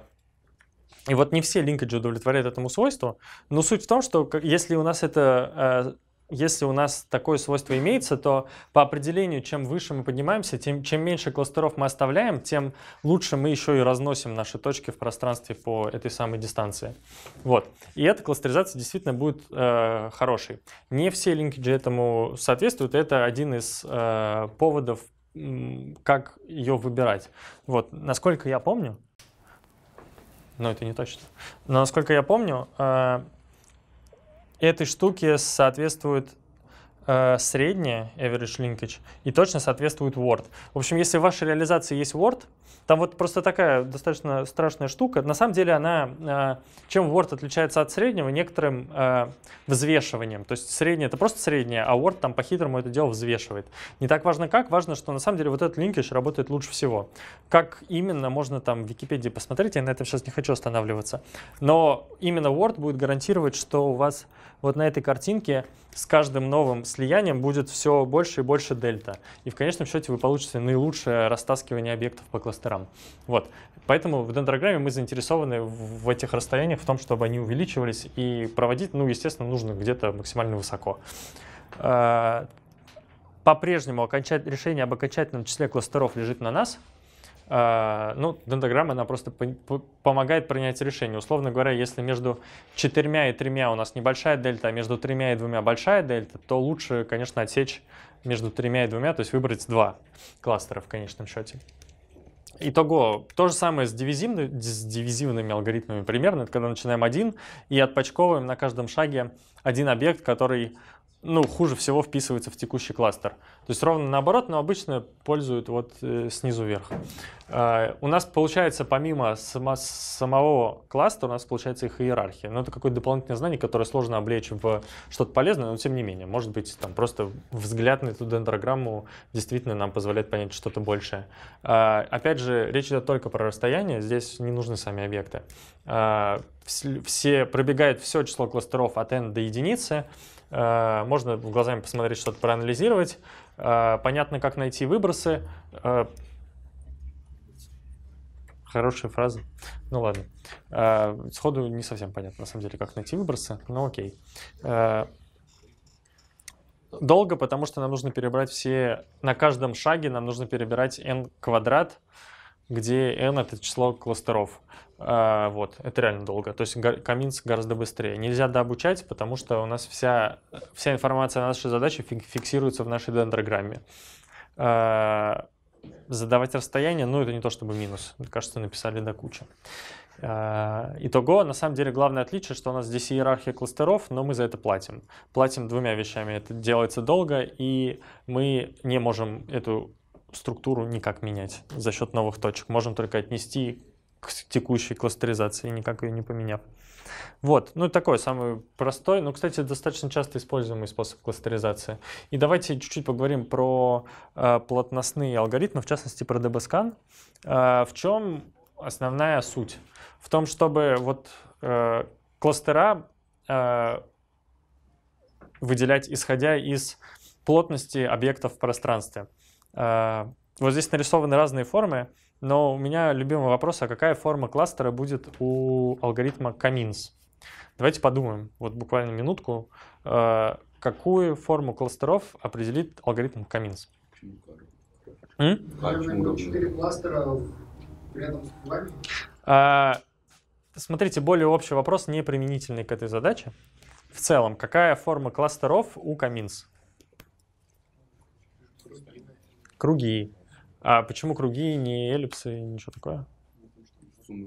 и вот не все линкаджи удовлетворяют этому свойству, но суть в том, что если у нас это э, если у нас такое свойство имеется, то по определению, чем выше мы поднимаемся, тем, чем меньше кластеров мы оставляем, тем лучше мы еще и разносим наши точки в пространстве по этой самой дистанции. Вот. И эта кластеризация действительно будет э, хорошей. Не все линкиджи этому соответствуют. Это один из э, поводов, как ее выбирать. Вот. Насколько я помню, но это не точно, но насколько я помню, э, этой штуке соответствует э, средняя average linkage и точно соответствует Word. В общем, если в вашей реализации есть Word, там вот просто такая достаточно страшная штука. На самом деле она, а, чем Word отличается от среднего, некоторым а, взвешиванием. То есть среднее это просто среднее, а Word там по-хитрому это дело взвешивает. Не так важно как, важно, что на самом деле вот этот линкаж работает лучше всего. Как именно, можно там в Википедии посмотреть, я на этом сейчас не хочу останавливаться. Но именно Word будет гарантировать, что у вас вот на этой картинке с каждым новым слиянием будет все больше и больше дельта. И в конечном счете вы получите наилучшее растаскивание объектов по кластерам. Вот. Поэтому в дендрограмме мы заинтересованы в этих расстояниях, в том, чтобы они увеличивались и проводить, ну, естественно, нужно где-то максимально высоко а, по-прежнему решение об окончательном числе кластеров лежит на нас. А, ну, дендограмма, она просто помогает принять решение. Условно говоря, если между четырьмя и тремя у нас небольшая дельта, а между тремя и двумя большая дельта, то лучше, конечно, отсечь между тремя и двумя, то есть выбрать два кластера в конечном счете. Итого, то же самое с, дивизивными, с дивизивными алгоритмами примерно. Это когда начинаем один и отпочковываем на каждом шаге один объект, который ну, хуже всего вписывается в текущий кластер. То есть ровно наоборот, но обычно пользуют вот э, снизу вверх. Э, у нас получается помимо само, самого кластера, у нас получается их иерархия. Но это какое-то дополнительное знание, которое сложно облечь в что-то полезное, но тем не менее. Может быть, там просто взгляд на эту дендрограмму действительно нам позволяет понять что-то большее. Э, опять же, речь идет только про расстояние, здесь не нужны сами объекты. Э, все, пробегает все число кластеров от n до единицы, Э, можно глазами посмотреть что-то, проанализировать. Э, понятно, как найти выбросы. Э, хорошая фраза. Ну ладно. Сходу не совсем понятно, на самом деле, как найти выбросы, но окей. Долго, потому что нам нужно перебрать все... На каждом шаге нам нужно перебирать n квадрат, где n это число кластеров. А, вот, это реально долго. То есть коминс гораздо быстрее. Нельзя дообучать, потому что у нас вся, вся информация о нашей задаче фиксируется в нашей дендрограмме. А, задавать расстояние, ну, это не то чтобы минус. Кажется, написали до кучи. А, итого, на самом деле, главное отличие, что у нас здесь иерархия кластеров, но мы за это платим. Платим двумя вещами. Это делается долго, и мы не можем эту структуру никак менять за счет новых точек. Можем только отнести к текущей кластеризации, никак ее не поменяв. Вот, ну такой самый простой, но, кстати, достаточно часто используемый способ кластеризации. И давайте чуть-чуть поговорим про э, плотностные алгоритмы, в частности про DBSCAN. Э, в чем основная суть? В том, чтобы вот э, кластера э, выделять исходя из плотности объектов в пространстве. А, вот здесь нарисованы разные формы, но у меня любимый вопрос, а какая форма кластера будет у алгоритма Каминс? Давайте подумаем, вот буквально минутку, а, какую форму кластеров определит алгоритм Каминс? Четыре кластера рядом с а, смотрите, более общий вопрос, не применительный к этой задаче. В целом, какая форма кластеров у Каминс? Круги. А почему круги, не эллипсы, ничего такое? сумма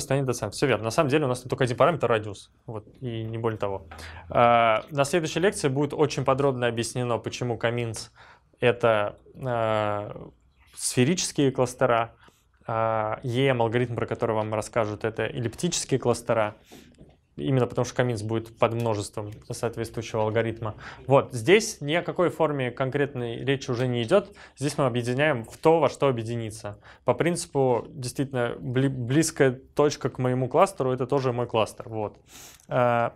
станет до центра Все верно. На самом деле у нас только один параметр радиус. Вот, и не более того. А, на следующей лекции будет очень подробно объяснено, почему каминс это а, сферические кластера, а, EM алгоритм, про который вам расскажут, это эллиптические кластера именно потому что коммитс будет под множеством соответствующего алгоритма. Вот, здесь ни о какой форме конкретной речи уже не идет. Здесь мы объединяем в то, во что объединиться. По принципу, действительно, бли близкая точка к моему кластеру — это тоже мой кластер. Вот. Э,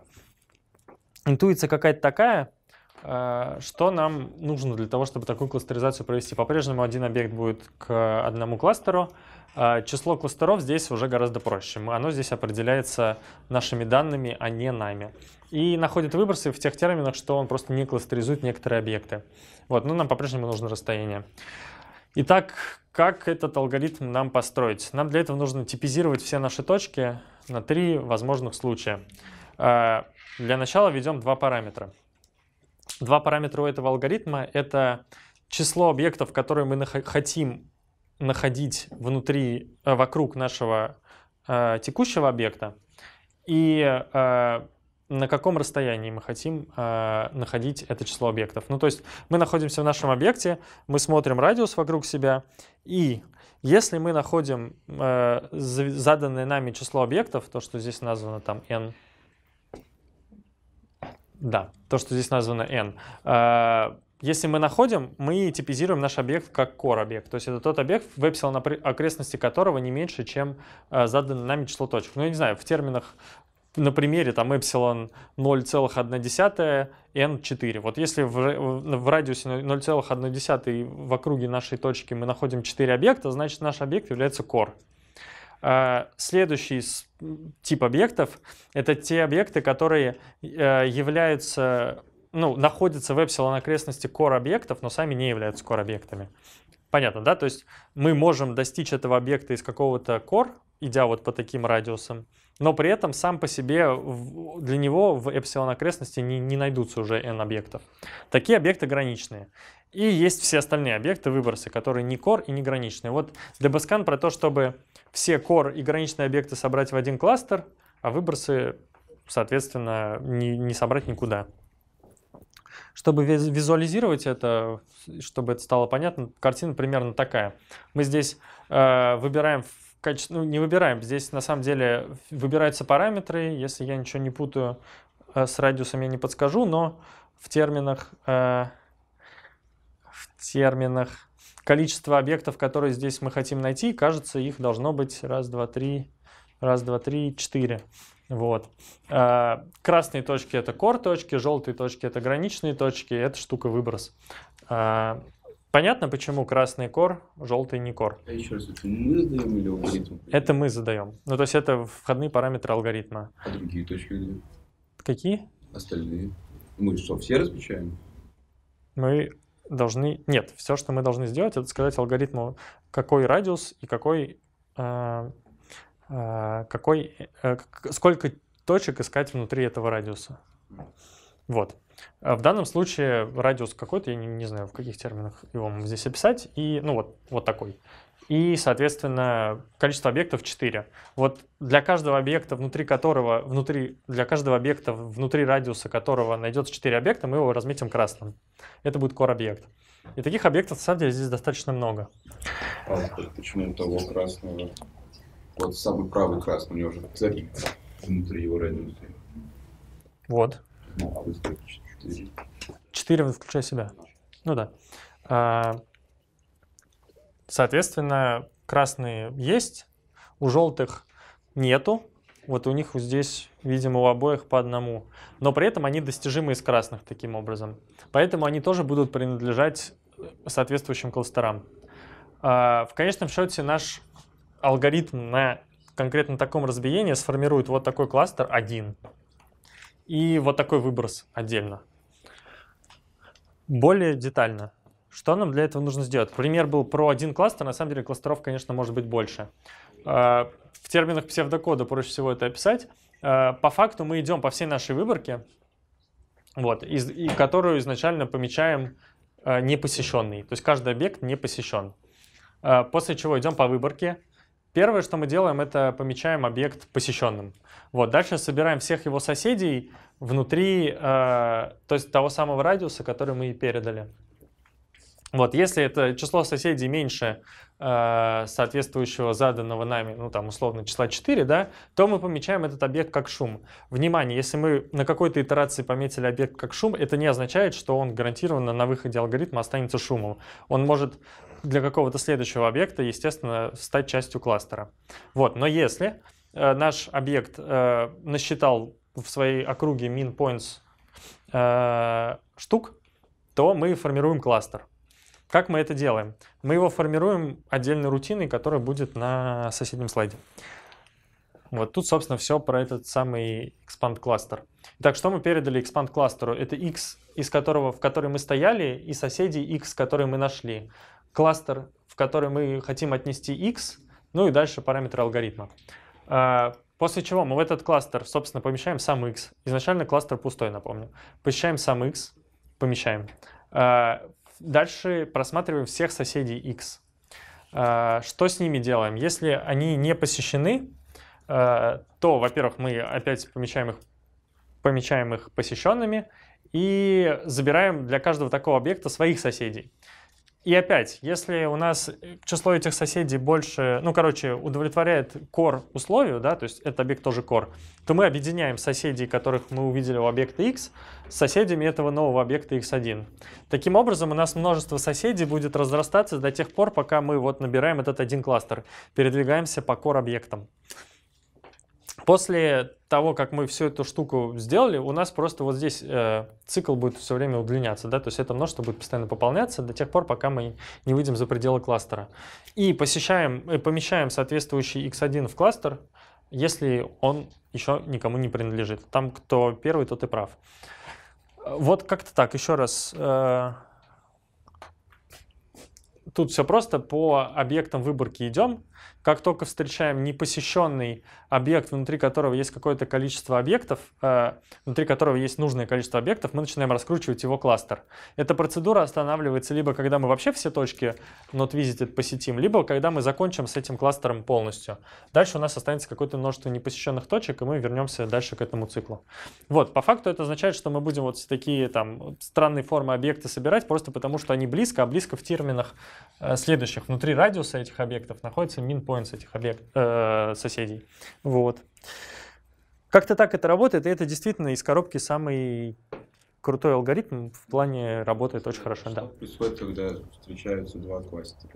интуиция какая-то такая, Э, что нам нужно для того, чтобы такую кластеризацию провести? По-прежнему один объект будет к одному кластеру. Э, число кластеров здесь уже гораздо проще. Оно здесь определяется нашими данными, а не нами. И находит выбросы в тех терминах, что он просто не кластеризует некоторые объекты. Вот, но ну, нам по-прежнему нужно расстояние. Итак, как этот алгоритм нам построить? Нам для этого нужно типизировать все наши точки на три возможных случая. Э, для начала введем два параметра. Два параметра у этого алгоритма — это число объектов, которые мы нах хотим находить внутри, э, вокруг нашего э, текущего объекта, и э, на каком расстоянии мы хотим э, находить это число объектов. Ну, то есть мы находимся в нашем объекте, мы смотрим радиус вокруг себя, и если мы находим э, заданное нами число объектов, то, что здесь названо там n, да, то, что здесь названо n. Э, если мы находим, мы типизируем наш объект как core объект. То есть это тот объект, в эпсилон окрестности которого не меньше, чем э, задано нами число точек. Ну, я не знаю, в терминах на примере там эпсилон 0,1, n4. Вот если в, в радиусе 0,1 в округе нашей точки мы находим 4 объекта, значит наш объект является core. А, следующий тип объектов – это те объекты, которые э, являются, ну, находятся в Epsilon окрестности core объектов, но сами не являются core объектами. Понятно, да? То есть мы можем достичь этого объекта из какого-то core, идя вот по таким радиусам, но при этом сам по себе для него в эпсилон окрестности не, не найдутся уже n объектов. Такие объекты граничные. И есть все остальные объекты выбросы, которые не кор и не граничные. Вот DBSCAN про то, чтобы все кор и граничные объекты собрать в один кластер, а выбросы, соответственно, не, не собрать никуда. Чтобы визуализировать это, чтобы это стало понятно, картина примерно такая. Мы здесь э, выбираем качество, ну, не выбираем. Здесь на самом деле выбираются параметры. Если я ничего не путаю э, с радиусом, я не подскажу, но в терминах, э, в терминах количество объектов, которые здесь мы хотим найти, кажется, их должно быть раз, два, три, раз, два, три, четыре. Вот. Э, красные точки это core точки, желтые точки это граничные точки, это штука выброс. Э, Понятно, почему красный кор, желтый не кор? А еще раз, это мы задаем или алгоритм? Это мы задаем. Ну, то есть это входные параметры алгоритма. А другие точки где? Какие? Остальные. Мы что, все различаем? Мы должны... Нет, все, что мы должны сделать, это сказать алгоритму, какой радиус и какой... Э, э, какой э, сколько точек искать внутри этого радиуса. Вот. А в данном случае радиус какой-то, я не, не знаю, в каких терминах его здесь описать, и, ну вот, вот такой. И, соответственно, количество объектов 4. Вот для каждого объекта, внутри которого, внутри, для каждого объекта, внутри радиуса которого найдется 4 объекта, мы его разметим красным. Это будет core объект. И таких объектов, на самом деле, здесь достаточно много. А почему того красного? Вот самый правый красный, у него же цепь внутри его радиуса. Вот. Ну, а 4. 4 включая себя. Ну да. А, соответственно, красные есть, у желтых нету. Вот у них здесь, видимо, у обоих по одному. Но при этом они достижимы из красных таким образом. Поэтому они тоже будут принадлежать э, соответствующим кластерам. А, в конечном счете наш алгоритм на конкретно таком разбиении сформирует вот такой кластер один и вот такой выброс отдельно более детально. Что нам для этого нужно сделать? Пример был про один кластер, на самом деле кластеров, конечно, может быть больше. А, в терминах псевдокода проще всего это описать. А, по факту мы идем по всей нашей выборке, вот, из, и которую изначально помечаем а, непосещенный. То есть каждый объект не посещен. После чего идем по выборке, Первое, что мы делаем, это помечаем объект посещенным. Вот, дальше собираем всех его соседей внутри э, то есть того самого радиуса, который мы и передали. Вот, если это число соседей меньше э, соответствующего заданного нами, ну там условно числа 4, да, то мы помечаем этот объект как шум. Внимание, если мы на какой-то итерации пометили объект как шум, это не означает, что он гарантированно на выходе алгоритма останется шумом. Он может для какого-то следующего объекта, естественно, стать частью кластера. Вот. Но если э, наш объект э, насчитал в своей округе min points э, штук, то мы формируем кластер. Как мы это делаем? Мы его формируем отдельной рутиной, которая будет на соседнем слайде. Вот тут, собственно, все про этот самый expand кластер. Итак, что мы передали expand кластеру? Это x, из которого, в который мы стояли, и соседи x, которые мы нашли кластер, в который мы хотим отнести x, ну и дальше параметры алгоритма. А, после чего мы в этот кластер, собственно, помещаем сам x. Изначально кластер пустой, напомню. Помещаем сам x, помещаем. А, дальше просматриваем всех соседей x. А, что с ними делаем? Если они не посещены, то, во-первых, мы опять помещаем их, помечаем их посещенными и забираем для каждого такого объекта своих соседей. И опять, если у нас э, число этих соседей больше, ну, короче, удовлетворяет core условию, да, то есть этот объект тоже core, то мы объединяем соседей, которых мы увидели у объекта x, с соседями этого нового объекта x1. Таким образом, у нас множество соседей будет разрастаться до тех пор, пока мы вот набираем этот один кластер, передвигаемся по core объектам. После того, как мы всю эту штуку сделали, у нас просто вот здесь э, цикл будет все время удлиняться, да, то есть это множество будет постоянно пополняться до тех пор, пока мы не выйдем за пределы кластера. И посещаем, э, помещаем соответствующий x1 в кластер, если он еще никому не принадлежит. Там кто первый, тот и прав. Вот как-то так, еще раз. Э, тут все просто, по объектам выборки идем, как только встречаем непосещенный объект, внутри которого есть какое-то количество объектов, э, внутри которого есть нужное количество объектов, мы начинаем раскручивать его кластер. Эта процедура останавливается либо когда мы вообще все точки not visited посетим, либо когда мы закончим с этим кластером полностью. Дальше у нас останется какое-то множество непосещенных точек, и мы вернемся дальше к этому циклу. Вот, по факту это означает, что мы будем вот такие там странные формы объекта собирать, просто потому что они близко, а близко в терминах э, следующих. Внутри радиуса этих объектов находится минус админпоинт этих объект, э, соседей. Вот. Как-то так это работает, и это действительно из коробки самый крутой алгоритм, в плане работает очень хорошо. Что да. происходит, когда встречаются два кластера?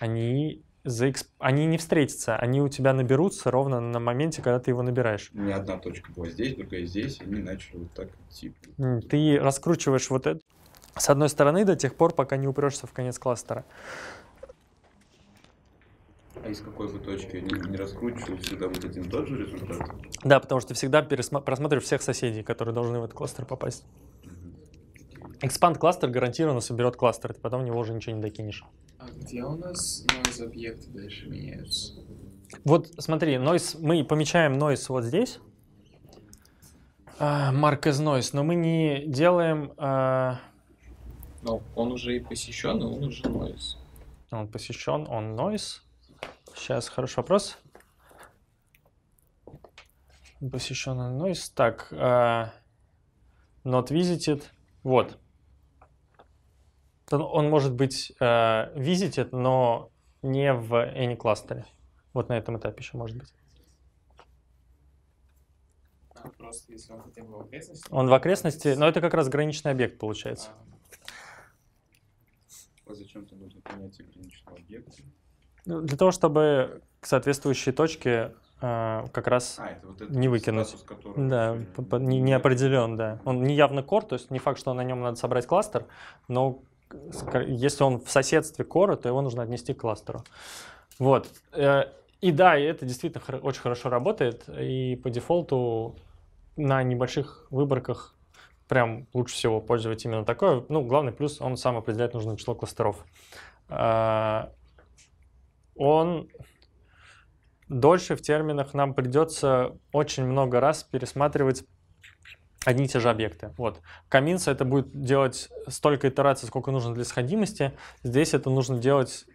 Они заэксп... они не встретятся, они у тебя наберутся ровно на моменте, когда ты его набираешь. У меня одна точка была здесь, другая здесь, и они начали вот так идти. Типа. Ты раскручиваешь вот это с одной стороны до тех пор, пока не упрешься в конец кластера а из какой бы точки не, не раскручивал, всегда будет один и тот же результат? Да, потому что ты всегда просматриваешь всех соседей, которые должны в этот кластер попасть. Expand кластер гарантированно соберет кластер, ты потом в него уже ничего не докинешь. А где у нас noise объекты дальше меняются? Вот смотри, noise, мы помечаем noise вот здесь. Марк из noise, но мы не делаем... А... Но он уже и посещен, и он уже noise. Он посещен, он noise. Сейчас, хороший вопрос. Посещенный. noise. Ну, так, uh, not visited. Вот. Он, может быть uh, visited, но не в any кластере. Вот на этом этапе еще может быть. А просто, он в окрестности? Он в окрестности, но это как раз граничный объект получается. А, а зачем-то нужно понять граничного объекта. Ну, для того, чтобы к соответствующей точке э, как раз а, это вот это не выкинуть. Статус, да, не, не определен, да. Он не явно core, то есть не факт, что на нем надо собрать кластер, но если он в соседстве кора, то его нужно отнести к кластеру. Вот. Э, и да, это действительно очень хорошо работает, и по дефолту на небольших выборках прям лучше всего пользоваться именно такое. Ну, главный плюс, он сам определяет нужное число кластеров. Э, он дольше в терминах нам придется очень много раз пересматривать одни и те же объекты. Вот. Каминса это будет делать столько итераций, сколько нужно для сходимости. Здесь это нужно делать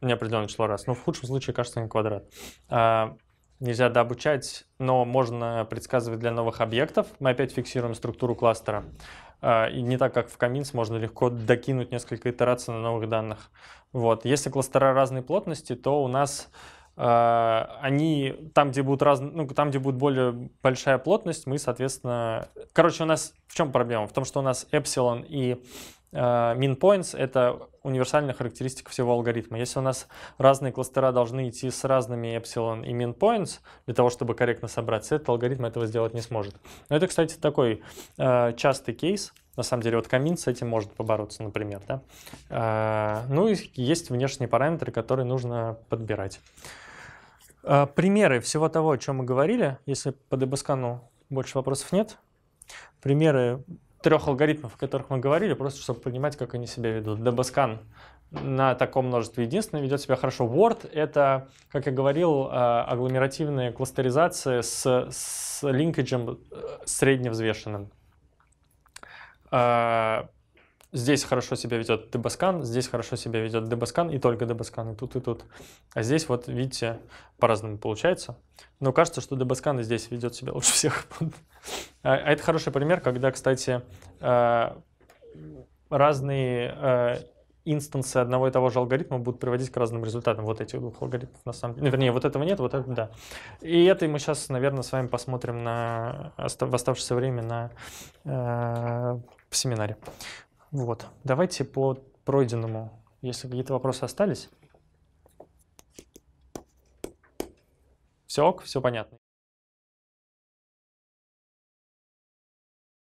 неопределенное число раз. Но ну, в худшем случае, кажется, не квадрат. А, нельзя дообучать, но можно предсказывать для новых объектов. Мы опять фиксируем структуру кластера. А, и не так, как в Commins, можно легко докинуть несколько итераций на новых данных. Вот. Если кластера разной плотности, то у нас а, они там, где будут раз, ну, там, где будет более большая плотность, мы, соответственно, короче, у нас в чем проблема? В том, что у нас эпсилон и Э, min points — это универсальная характеристика всего алгоритма. Если у нас разные кластера должны идти с разными epsilon и min points для того, чтобы корректно собраться, этот алгоритм этого сделать не сможет. Но это, кстати, такой э, частый кейс. На самом деле, вот камин с этим может побороться, например. Да? Э, ну и есть внешние параметры, которые нужно подбирать. Э, примеры всего того, о чем мы говорили, если по дебаскану больше вопросов нет. Примеры трех алгоритмов, о которых мы говорили, просто чтобы понимать, как они себя ведут. Debascan на таком множестве единственное ведет себя хорошо. Word — это, как я говорил, э, агломеративная кластеризация с, с линкаджем э, средневзвешенным. Э, здесь хорошо себя ведет Дебаскан, здесь хорошо себя ведет Дебаскан, и только Дебаскан, и тут, и тут. А здесь вот, видите, по-разному получается. Но кажется, что Дебаскан здесь ведет себя лучше всех. А, а это хороший пример, когда, кстати, э, разные э, инстансы одного и того же алгоритма будут приводить к разным результатам вот этих двух алгоритмов на самом деле. Вернее, вот этого нет, вот это да. И это мы сейчас, наверное, с вами посмотрим на, в оставшееся время на э, в семинаре. Вот, давайте по пройденному, если какие-то вопросы остались. Все ок, все понятно.